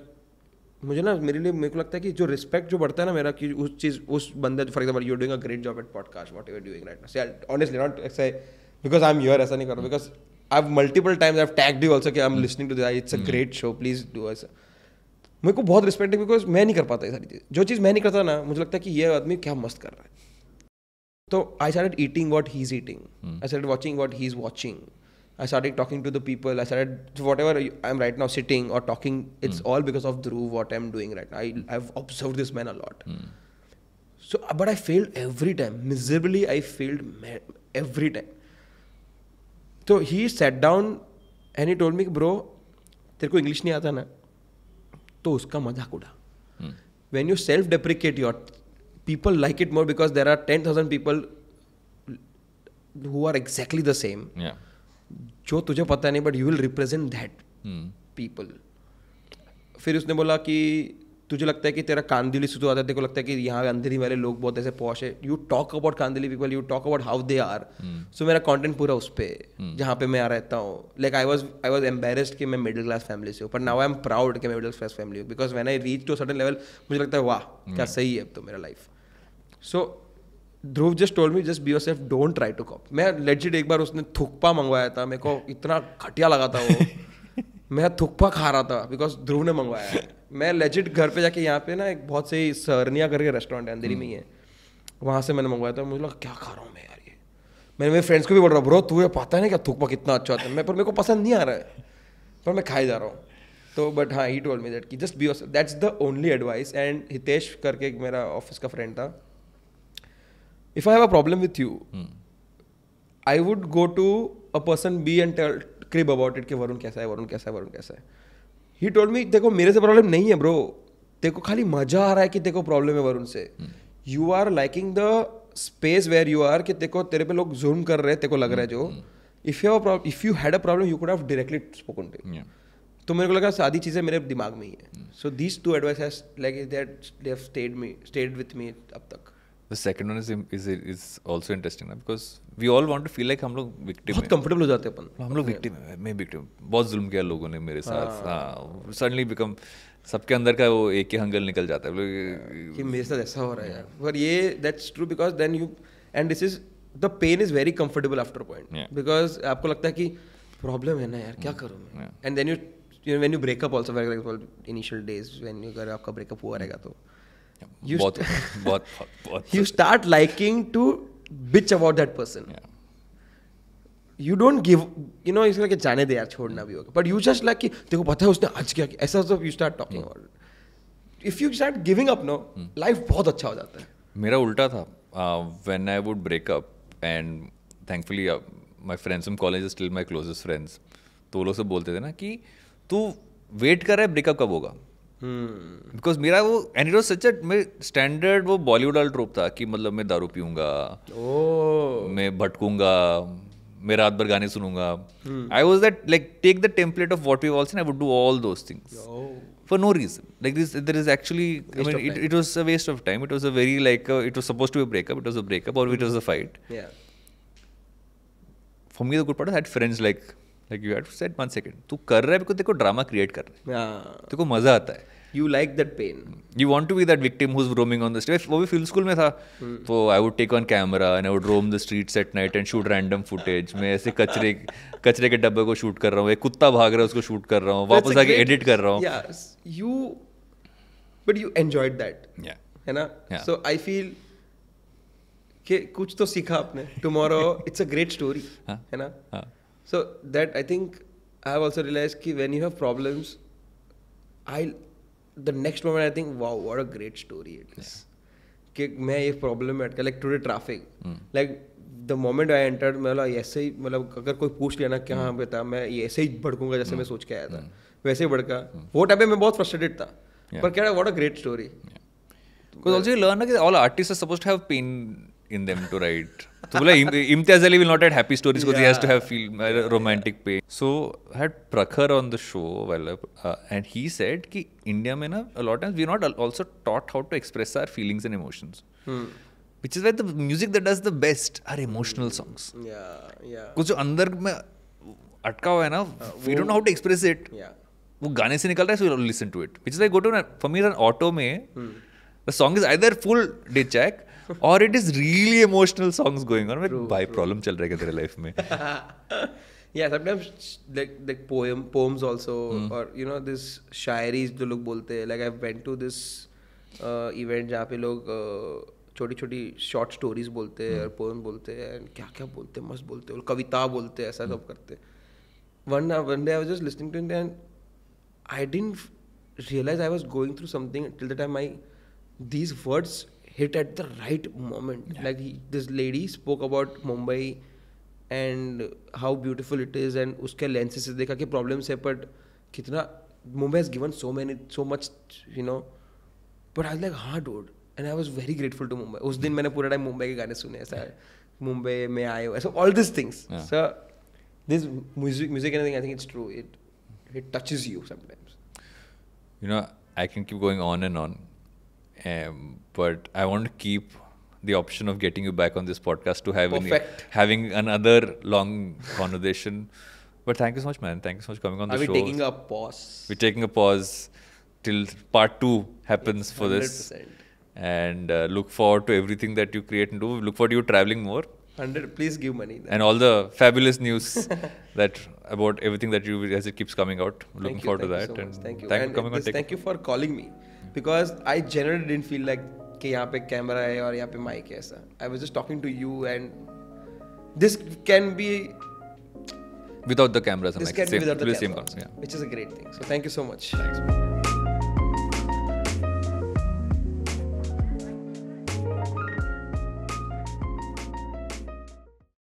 मुझे ना मेरे लिए मेरे को लगता है कि जो रिस्पेक्ट जो बढ़ता है ना मेरा कि उस चीज़ उस बंदे for example you doing a great job at podcast what you doing right honestly not because I am your ऐसा नहीं कर रहा because I've multiple times I've tagged you also कि I'm listening to this it's a hmm. great show please do us मेरे को बहुत respect है because मैं नहीं कर पाता ये सारी चीज़ जो चीज़ मैं नहीं करता ना मुझे लगता है कि ये आदमी क्या मस्त कर रहा है तो I start eating what he is eating I start watching what he is watching I started talking to the people. I started whatever I'm right now sitting or talking. It's mm. all because of Dhruv, what I'm doing right now. I, have observed this man a lot. Mm. So, but I failed every time. Miserably, I failed every time. तो he sat down any he told me bro तेरे को English नहीं आता ना तो उसका मजाक उड़ा when you self deprecate your people like it more because there are ten thousand people who are exactly the same जो तुझे पता नहीं but you will represent that people फिर उसने बोला कि तुझे लगता है कि तेरा कांदिली सुधु आता है देखो लगता है कि यहाँ अंधेरी वाले लोग बहुत ऐसे पॉश है you talk about Kandivali people you talk about how they are so मेरा कॉन्टेंट पूरा उस पर hmm. जहाँ पे मैं रहता हूँ like I was I was embarrassed कि मैं मिडिल क्लास फैमिली से हूँ पर नाउ आई एम प्राउड कि मैं मिडिल क्लास फैमिली हूँ because when I reach to sudden level मुझे लगता है वाह क्या hmm. सही है अब तो मेरा life so Dhruv just told me just be yourself don't try to cop मैं लेजिट एक बार उसने थुकपा मंगवाया था मेरे को इतना घटिया लगा था वो मैं थुकपा खा रहा था बिकॉज ध्रुव ने मंगवाया है मैं लेजिट घर पे जाके यहाँ पे ना एक बहुत सही सरनिया करके रेस्टोरेंट है अंधेरी में ही है वहाँ से मैंने मंगवाया था मुझे लगा क्या खा रहा हूँ मैं यार ये मैंने मेरे फ्रेंड्स को भी बोल रहा हूँ ब्रो तुझे पता है ना क्या थुकपा कितना अच्छा होता है मैं पर मेरे को पसंद नहीं आ रहा है पर मैं खाए जा रहा हूँ तो बट हाँ ही टोल्ड मी दैट कि just be that that's the only advice and Hitesh करके एक मेरा ऑफिस का फ्रेंड था if I have a problem with you I would go to a person B and crib about it कि वरुण कैसा है वरुण कैसा है वरुण कैसा है ही टोल्ड मी देखो मेरे से प्रॉब्लम नहीं है ब्रो देखो खाली मजा आ रहा है कि देखो प्रॉब्लम है वरुण से you are liking the space where you are कि देखो तेरे पे लोग जूम कर रहे हैं तेरे को लग रहा है जो if you if you had a problem you could have directly spoken to तो मेरे को लगा सारी चीज़ें मेरे दिमाग में ही है so these two advice like that stayed me stayed with me अब तक the second one is is is also interesting ना because we all want to feel like हम लोग विक्टिम बहुत कंफर्टेबल हो जाते हैं अपन हम लोग विक्टिम है मैं विक्टिम बहुत जुल्म किया लोगों ने मेरे साथ हां सडनली बिकम सबके अंदर का वो एक ही हंगल निकल जाता है कि मेरे साथ ऐसा हो रहा है यार पर ये that's true because then you and this is the pain is very comfortable after point because आपको लगता है कि प्रॉब्लम है ना यार क्या करूँ मैं and then you you when you breakup also very initial days when अगर आपका ब्रेकअप हुआ रहेगा तो you बहुत both, both. you start liking to bitch about that person yeah. You don't give you know इसको जाने दे यार छोड़ना भी होगा बट यू जस्ट लाइक कि देखो पता है उसने आज क्या किया ऐसा you start talking about if you start giving up no life बहुत अच्छा हो जाता है मेरा उल्टा था when I would breakup and thankfully my friends from college still my closest friends तो वो लोग सब बोलते थे ना कि तू वेट कर रहा है ब्रेकअप कब होगा बिकॉज hmm. मेरा वो एंड इट सच में स्टैंडर्ड वो बॉलीवुड वाला ट्रोप था कि मतलब मैं दारू पीऊंगा oh. मैं भटकूंगा मैं रात भर गाने सुनूंगा I was that like take the template of what we also I would do all those things for no reason like this there is actually it was a waste of time it was a very like it was suppose to breakup it was a breakup और it was a fight for me the good part had friends like like you have to set one second तू कर रहा है because देखो drama create कर रहा है देखो हाँ। मजा आता है you like that pain you want to be that victim who's roaming on the street वो भी फिल्म स्कूल में था hmm. तो I would take on camera and I would roam the streets at night and shoot random footage मैं ऐसे कचरे कचरे के डब्बे को शूट कर रहा हूँ एक कुत्ता भाग रहा है उसको शूट कर रहा हूँ वापस आके एडिट कर रहा हूँ you but you enjoyed that है ना सो आई फील कि कुछ तो सीखा आपने tomorrow it's a great story है ना हाँ। So that I think I have also realise कि when you have problems I the next moment I think wow what a great story it is कि मैं ये प्रॉब्लम में अटका like today traffic like the moment I enter मतलब ऐसे ही मतलब अगर कोई पूछ लिया ना क्या हाँ बेटा मैं ये ऐसे ही भड़कूंगा जैसे मैं सोच के आया था वैसे ही भड़का वो टाइम में बहुत फ्रस्ट्रेटेड था पर क्या what a great story because also you learn that all artist are supposed to have pain in them to write तो बोला Imtiaz Ali will not had happy stories because he has to have feel romantic पे so had Prakhar on the show well and he said कि India में ना a lot times we not also taught how to express our feelings and emotions which is why the music that does the best are emotional songs या या कुछ अंदर में अटका हुआ है ना we don't know how to express it वो गाने से निकल रहा है so listen to it which is like go to for me auto में the song is either full डिचैक और it is really emotional songs going on like भाई प्रॉब्लम चल रहा है तेरे लाइफ में या sometimes like like poem poems also और यू नो दिस this शायरीज जो लोग बोलते हैं like I went to this uh, event जहाँ पे लोग छोटी छोटी शॉर्ट स्टोरीज बोलते हैं hmm. और पोएम बोलते हैं क्या क्या बोलते हैं मस्त बोलते हैं कविता बोलते हैं ऐसा hmm. सब करते हैं one one day I was just listening to it and I didn't realise I was going through something till the time I these words hit at the right moment. Yeah. Like he, this lady spoke about Mumbai and how beautiful it is, and uska lenses is dekha कि problems hai, but कितना Mumbai has given so many so much you know but I was like हाँ dude and I was very grateful to Mumbai Us din maine pura time Mumbai के गाने सुने aisa Mumbai, में आए हो so all these things yeah. so this music music anything, I think I think it's true it it touches you sometimes you know I can keep going on and on um, but I want to keep the option of getting you back on this podcast to have any, having another long conversation. But thank you so much, man. Thank you so much coming on Are the show. Are we taking a pause? We're taking a pause till part two happens 100%. for this. And uh, look forward to everything that you create and do. Look forward to you traveling more. 100 please give money then. and all the fabulous news that about everything that you as it keeps coming out looking you, forward to that so and thank you thank you for coming on thank you for calling me because I generally don't feel like कि यहाँ पे camera है और यहाँ पे mic है ऐसा I was just talking to you and this can be and this can be without the, the camera. same concept, yeah. which is a great thing so thank you so much